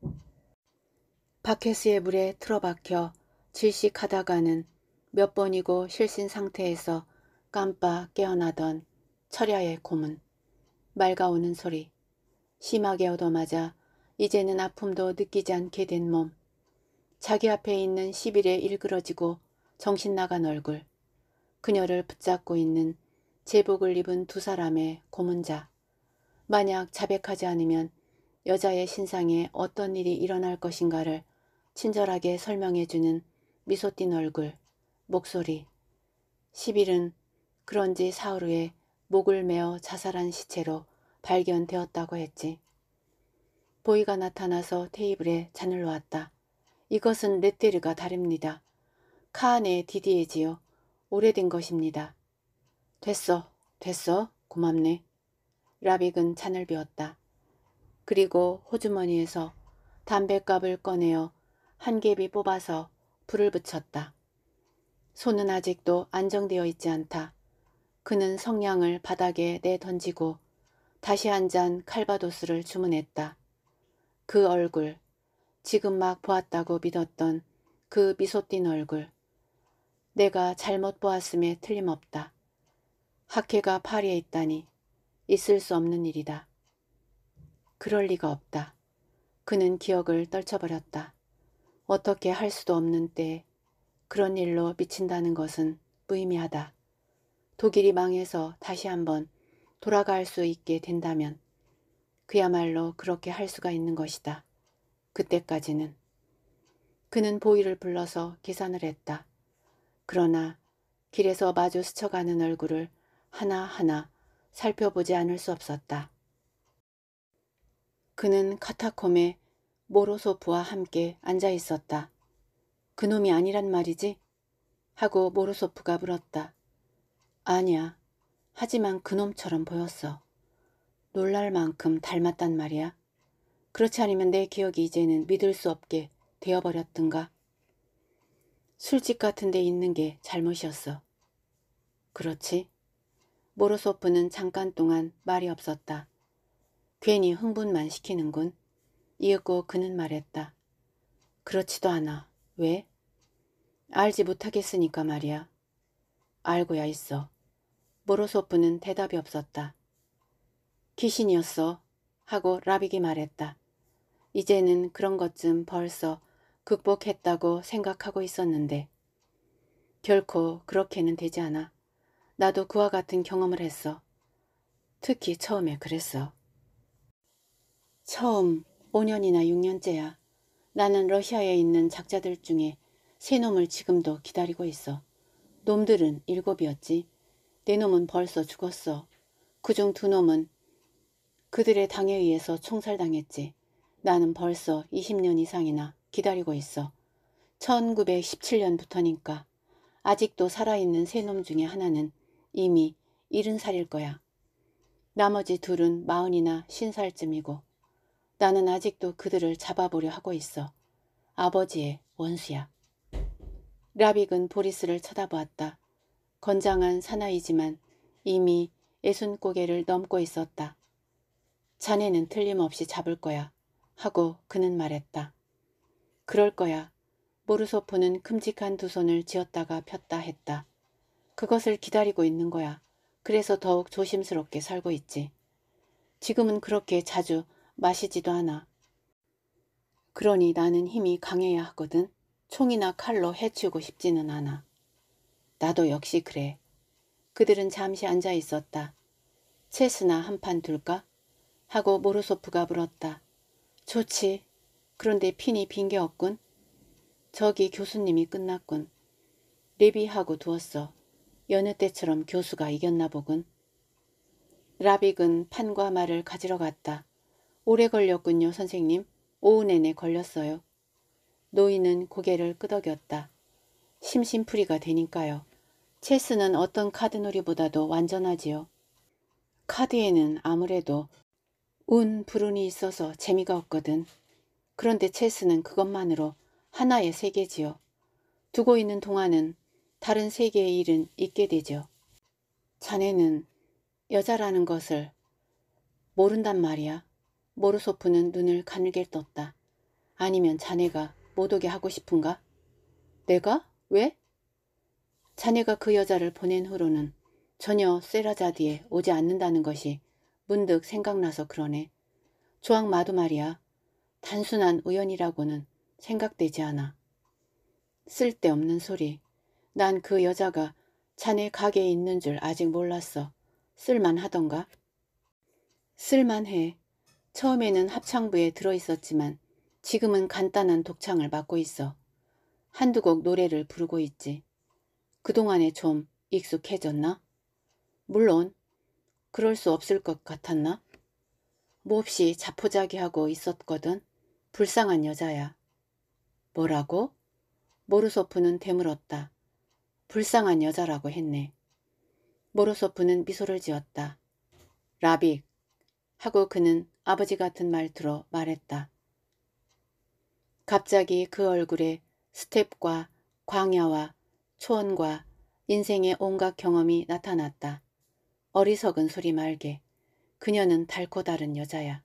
바케스의 물에 틀어박혀 질식하다가는 몇 번이고 실신 상태에서 깜빡 깨어나던 철야의 고문. 맑아오는 소리. 심하게 얻어맞아 이제는 아픔도 느끼지 않게 된 몸. 자기 앞에 있는 시빌에 일그러지고 정신 나간 얼굴. 그녀를 붙잡고 있는 제복을 입은 두 사람의 고문자. 만약 자백하지 않으면 여자의 신상에 어떤 일이 일어날 것인가를 친절하게 설명해주는 미소 띈 얼굴, 목소리. 10일은 그런지 사흘 후에 목을 메어 자살한 시체로 발견되었다고 했지. 보이가 나타나서 테이블에 잔을 놓았다. 이것은 레테르가 다릅니다. 카안의 디디에지요. 오래된 것입니다. 됐어, 됐어. 고맙네. 라빅은 잔을 비웠다. 그리고 호주머니에서 담뱃갑을 꺼내어 한 개비 뽑아서 불을 붙였다. 손은 아직도 안정되어 있지 않다. 그는 성냥을 바닥에 내던지고 다시 한 잔 칼바도스를 주문했다. 그 얼굴, 지금 막 보았다고 믿었던 그 미소 띈 얼굴. 내가 잘못 보았음에 틀림없다. 학회가 파리에 있다니 있을 수 없는 일이다. 그럴 리가 없다. 그는 기억을 떨쳐버렸다. 어떻게 할 수도 없는 때 그런 일로 미친다는 것은 무의미하다. 독일이 망해서 다시 한번 돌아갈 수 있게 된다면 그야말로 그렇게 할 수가 있는 것이다. 그때까지는. 그는 보이를 불러서 계산을 했다. 그러나 길에서 마주 스쳐가는 얼굴을 하나하나 살펴보지 않을 수 없었다. 그는 카타콤에 모로소프와 함께 앉아 있었다. 그놈이 아니란 말이지? 하고 모로소프가 물었다. 아니야. 하지만 그놈처럼 보였어. 놀랄 만큼 닮았단 말이야. 그렇지 않으면 내 기억이 이제는 믿을 수 없게 되어버렸던가. 술집 같은 데 있는 게 잘못이었어. 그렇지? 모로소프는 잠깐 동안 말이 없었다. 괜히 흥분만 시키는군. 이윽고 그는 말했다. 그렇지도 않아. 왜? 알지 못하겠으니까 말이야. 알고야 있어. 모로소프는 대답이 없었다. 귀신이었어. 하고 라빅이 말했다. 이제는 그런 것쯤 벌써 극복했다고 생각하고 있었는데 결코 그렇게는 되지 않아. 나도 그와 같은 경험을 했어. 특히 처음에 그랬어. 처음 5년이나 6년째야. 나는 러시아에 있는 작자들 중에 세 놈을 지금도 기다리고 있어. 놈들은 일곱이었지. 네 놈은 벌써 죽었어. 그중 두 놈은 그들의 당에 의해서 총살당했지. 나는 벌써 20년 이상이나 기다리고 있어. 1917년부터니까. 아직도 살아있는 세 놈 중에 하나는 이미 70살일 거야. 나머지 둘은 마흔이나 신살쯤이고 나는 아직도 그들을 잡아보려 하고 있어. 아버지의 원수야. 라빅은 보리스를 쳐다보았다. 건장한 사나이지만 이미 애순 고개를 넘고 있었다. 자네는 틀림없이 잡을 거야. 하고 그는 말했다. 그럴 거야. 모르소프는 큼직한 두 손을 쥐었다가 폈다 했다. 그것을 기다리고 있는 거야. 그래서 더욱 조심스럽게 살고 있지. 지금은 그렇게 자주 마시지도 않아. 그러니 나는 힘이 강해야 하거든. 총이나 칼로 해치우고 싶지는 않아. 나도 역시 그래. 그들은 잠시 앉아 있었다. 체스나 한 판 둘까? 하고 모로소프가 물었다. 좋지. 그런데 핀이 빈 게없군. 저기 교수님이 끝났군. 리비하고 두었어. 여느 때처럼 교수가 이겼나 보군. 라빅은 판과 말을 가지러 갔다. 오래 걸렸군요, 선생님. 오후 내내 걸렸어요. 노인은 고개를 끄덕였다. 심심풀이가 되니까요. 체스는 어떤 카드놀이보다도 완전하지요. 카드에는 아무래도 운, 불운이 있어서 재미가 없거든. 그런데 체스는 그것만으로 하나의 세계지요. 두고 있는 동안은 다른 세계의 일은 잊게 되죠. 자네는 여자라는 것을 모른단 말이야. 모르소프는 눈을 가늘게 떴다. 아니면 자네가 못 오게 하고 싶은가? 내가? 왜? 자네가 그 여자를 보낸 후로는 전혀 세라자디에 오지 않는다는 것이 문득 생각나서 그러네. 조항 마도 말이야. 단순한 우연이라고는 생각되지 않아. 쓸데없는 소리. 난 그 여자가 자네 가게에 있는 줄 아직 몰랐어. 쓸만하던가? 쓸만해. 처음에는 합창부에 들어있었지만 지금은 간단한 독창을 맡고 있어 한두 곡 노래를 부르고 있지. 그동안에 좀 익숙해졌나? 물론 그럴 수 없을 것 같았나? 몹시 뭐 자포자기하고 있었거든. 불쌍한 여자야. 뭐라고? 모르소프는 되물었다. 불쌍한 여자라고 했네. 모르소프는 미소를 지었다. 라빅 하고 그는 아버지 같은 말투로 말했다. 갑자기 그 얼굴에 스텝과 광야와 초원과 인생의 온갖 경험이 나타났다. 어리석은 소리 말게. 그녀는 달코 다른 여자야.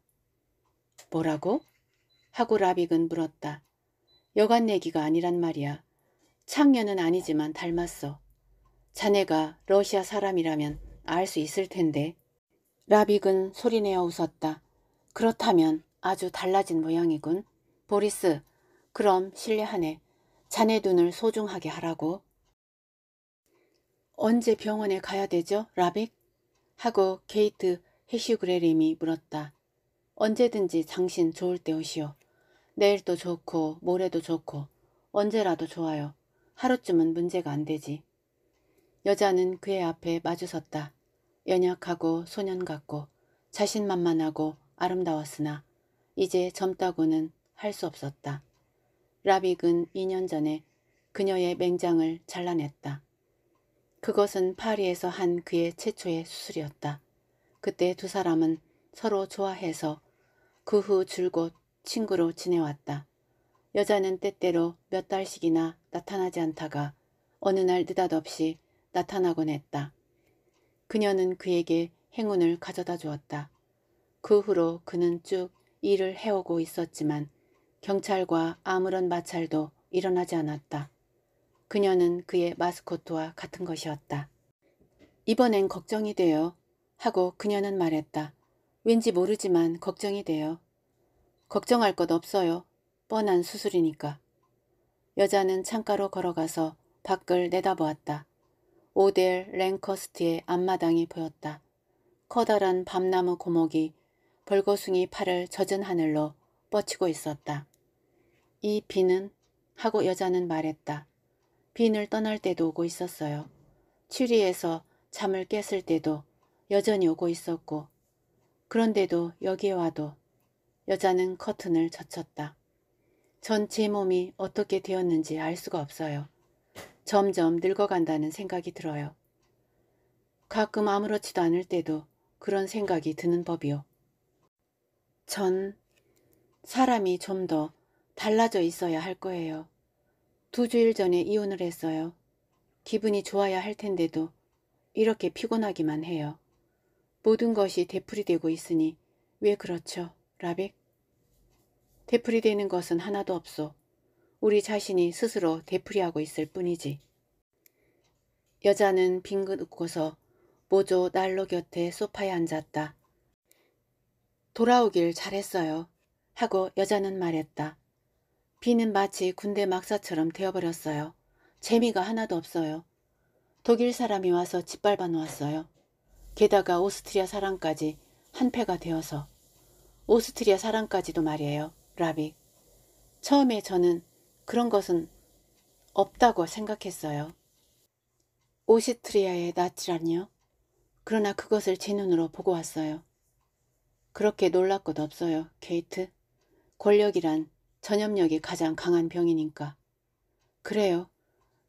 뭐라고? 하고 라빅은 물었다. 여간 내기가 아니란 말이야. 창녀는 아니지만 닮았어. 자네가 러시아 사람이라면 알 수 있을 텐데. 라빅은 소리내어 웃었다. 그렇다면 아주 달라진 모양이군. 보리스, 그럼 실례하네. 자네 눈을 소중하게 하라고. 언제 병원에 가야 되죠, 라빅? 하고 게이트 해슈그레림이 물었다. 언제든지 당신 좋을 때 오시오. 내일도 좋고 모레도 좋고 언제라도 좋아요. 하루쯤은 문제가 안 되지. 여자는 그의 앞에 마주섰다. 연약하고 소년 같고 자신만만하고 아름다웠으나 이제 젊다고는 할 수 없었다. 라빅은 2년 전에 그녀의 맹장을 잘라냈다. 그것은 파리에서 한 그의 최초의 수술이었다. 그때 두 사람은 서로 좋아해서 그 후 줄곧 친구로 지내왔다. 여자는 때때로 몇 달씩이나 나타나지 않다가 어느 날 느닷없이 나타나곤 했다. 그녀는 그에게 행운을 가져다 주었다. 그 후로 그는 쭉 일을 해오고 있었지만 경찰과 아무런 마찰도 일어나지 않았다. 그녀는 그의 마스코트와 같은 것이었다. 이번엔 걱정이 돼요. 하고 그녀는 말했다. 왠지 모르지만 걱정이 돼요. 걱정할 것 없어요. 뻔한 수술이니까. 여자는 창가로 걸어가서 밖을 내다보았다. 오델 랭커스트의 앞마당이 보였다. 커다란 밤나무 고목이 벌거숭이 팔을 젖은 하늘로 뻗치고 있었다. 이 비는 하고 여자는 말했다. 빈을 떠날 때도 오고 있었어요. 취리에서 잠을 깼을 때도 여전히 오고 있었고 그런데도 여기에 와도 여자는 커튼을 젖혔다. 전 제 몸이 어떻게 되었는지 알 수가 없어요. 점점 늙어간다는 생각이 들어요. 가끔 아무렇지도 않을 때도 그런 생각이 드는 법이요. 전 사람이 좀 더 달라져 있어야 할 거예요. 두 주일 전에 이혼을 했어요. 기분이 좋아야 할 텐데도 이렇게 피곤하기만 해요. 모든 것이 되풀이되고 있으니 왜 그렇죠, 라벡? 되풀이되는 것은 하나도 없소. 우리 자신이 스스로 되풀이하고 있을 뿐이지. 여자는 빙긋 웃고서 모조 난로 곁에 소파에 앉았다. 돌아오길 잘했어요. 하고 여자는 말했다. 비는 마치 군대 막사처럼 되어버렸어요. 재미가 하나도 없어요. 독일 사람이 와서 짓밟아 놓았어요. 게다가 오스트리아 사람까지 한패가 되어서 오스트리아 사람까지도 말이에요. 라비. 처음에 저는 그런 것은 없다고 생각했어요. 오스트리아의 나치라니요. 그러나 그것을 제 눈으로 보고 왔어요. 그렇게 놀랄 것 없어요, 케이트. 권력이란 전염력이 가장 강한 병이니까. 그래요.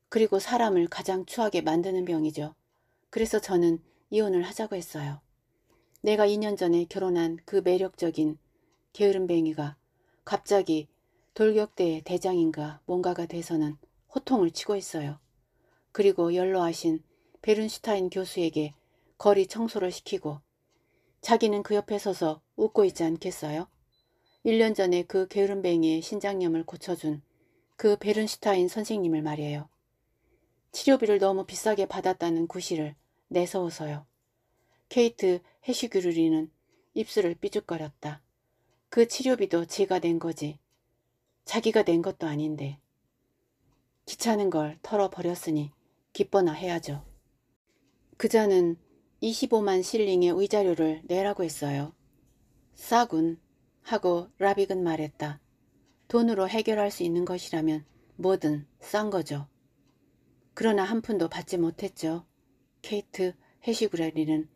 그리고 사람을 가장 추하게 만드는 병이죠. 그래서 저는 이혼을 하자고 했어요. 내가 2년 전에 결혼한 그 매력적인 게으름뱅이가 갑자기 돌격대의 대장인가 뭔가가 돼서는 호통을 치고 있어요. 그리고 연로하신 베른슈타인 교수에게 거리 청소를 시키고 자기는 그 옆에 서서 웃고 있지 않겠어요? 1년 전에 그 게으름뱅이의 신장염을 고쳐준 그 베른슈타인 선생님을 말이에요. 치료비를 너무 비싸게 받았다는 구실을 내서워서요. 케이트 해시규르리는 입술을 삐죽거렸다. 그 치료비도 제가 낸 거지. 자기가 낸 것도 아닌데. 귀찮은 걸 털어버렸으니 기뻐나 해야죠. 그자는 25만 실링의 위자료를 내라고 했어요. 싸군 하고 라빅은 말했다. 돈으로 해결할 수 있는 것이라면 뭐든 싼 거죠. 그러나 한 푼도 받지 못했죠. 케이트 해시그레리는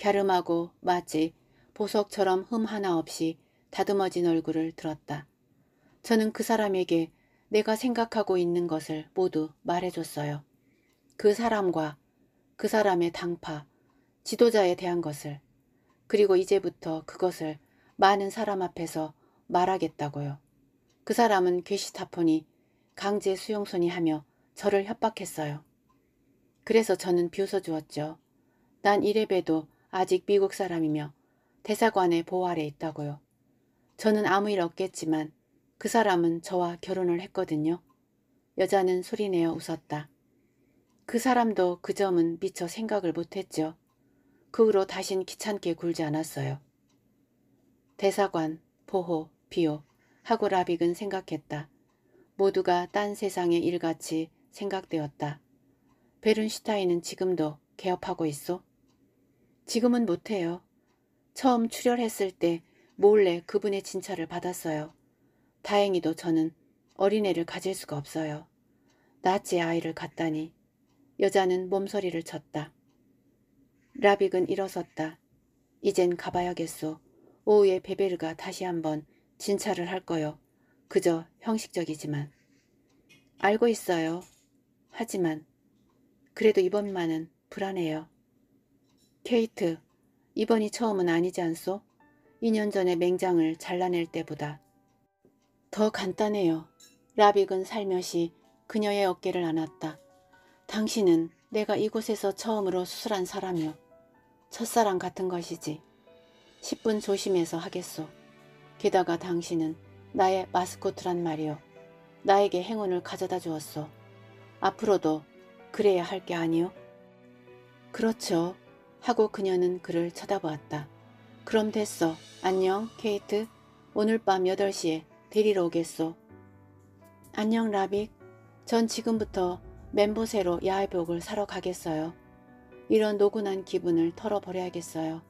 갸름하고 마치 보석처럼 흠 하나 없이 다듬어진 얼굴을 들었다. 저는 그 사람에게 내가 생각하고 있는 것을 모두 말해줬어요. 그 사람과 그 사람의 당파, 지도자에 대한 것을 그리고 이제부터 그것을 많은 사람 앞에서 말하겠다고요. 그 사람은 괴시타포니 강제 수용소니 하며 저를 협박했어요. 그래서 저는 비웃어 주었죠. 난 이래봬도 아직 미국 사람이며 대사관의 보호 아래 있다고요. 저는 아무 일 없겠지만 그 사람은 저와 결혼을 했거든요. 여자는 소리내어 웃었다. 그 사람도 그 점은 미처 생각을 못했죠. 그 후로 다신 귀찮게 굴지 않았어요. 대사관, 보호, 비호 하고 라빅은 생각했다. 모두가 딴 세상의 일같이 생각되었다. 베른슈타인은 지금도 개업하고 있어? 지금은 못해요. 처음 출혈했을 때 몰래 그분의 진찰을 받았어요. 다행히도 저는 어린애를 가질 수가 없어요. 낫지 아이를 갖다니. 여자는 몸서리를 쳤다. 라빅은 일어섰다. 이젠 가봐야겠소. 오후에 베베르가 다시 한번 진찰을 할 거요. 그저 형식적이지만. 알고 있어요. 하지만 그래도 이번만은 불안해요. 케이트, 이번이 처음은 아니지 않소? 2년 전에 맹장을 잘라낼 때보다 더 간단해요. 라빅은 살며시 그녀의 어깨를 안았다. 당신은 내가 이곳에서 처음으로 수술한 사람이요. 첫사랑 같은 것이지. 10분 조심해서 하겠소. 게다가 당신은 나의 마스코트란 말이오. 나에게 행운을 가져다 주었소. 앞으로도 그래야 할 게 아니오? 그렇죠. 하고 그녀는 그를 쳐다보았다. 그럼 됐어. 안녕, 케이트. 오늘 밤 8시에 데리러 오겠소. 안녕, 라빅. 전 지금부터 멘보세로 야외복을 사러 가겠어요. 이런 노곤한 기분을 털어버려야겠어요.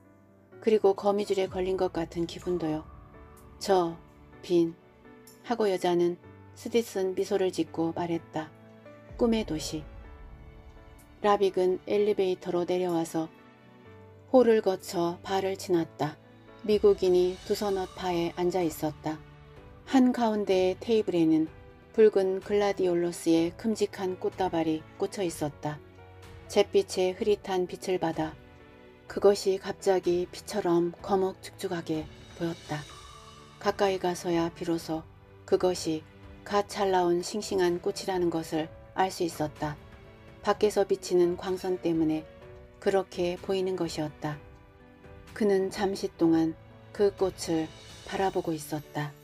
그리고 거미줄에 걸린 것 같은 기분도요. 저, 빈. 하고 여자는 스디슨 미소를 짓고 말했다. 꿈의 도시. 라빅은 엘리베이터로 내려와서 홀을 거쳐 발을 지났다. 미국인이 두서넛 바에 앉아 있었다. 한가운데의 테이블에는 붉은 글라디올로스의 큼직한 꽃다발이 꽂혀 있었다. 잿빛의 흐릿한 빛을 받아 그것이 갑자기 피처럼 거목죽죽하게 보였다. 가까이 가서야 비로소 그것이 갓찰나온 싱싱한 꽃이라는 것을 알 수 있었다. 밖에서 비치는 광선 때문에 그렇게 보이는 것이었다. 그는 잠시 동안 그 꽃을 바라보고 있었다.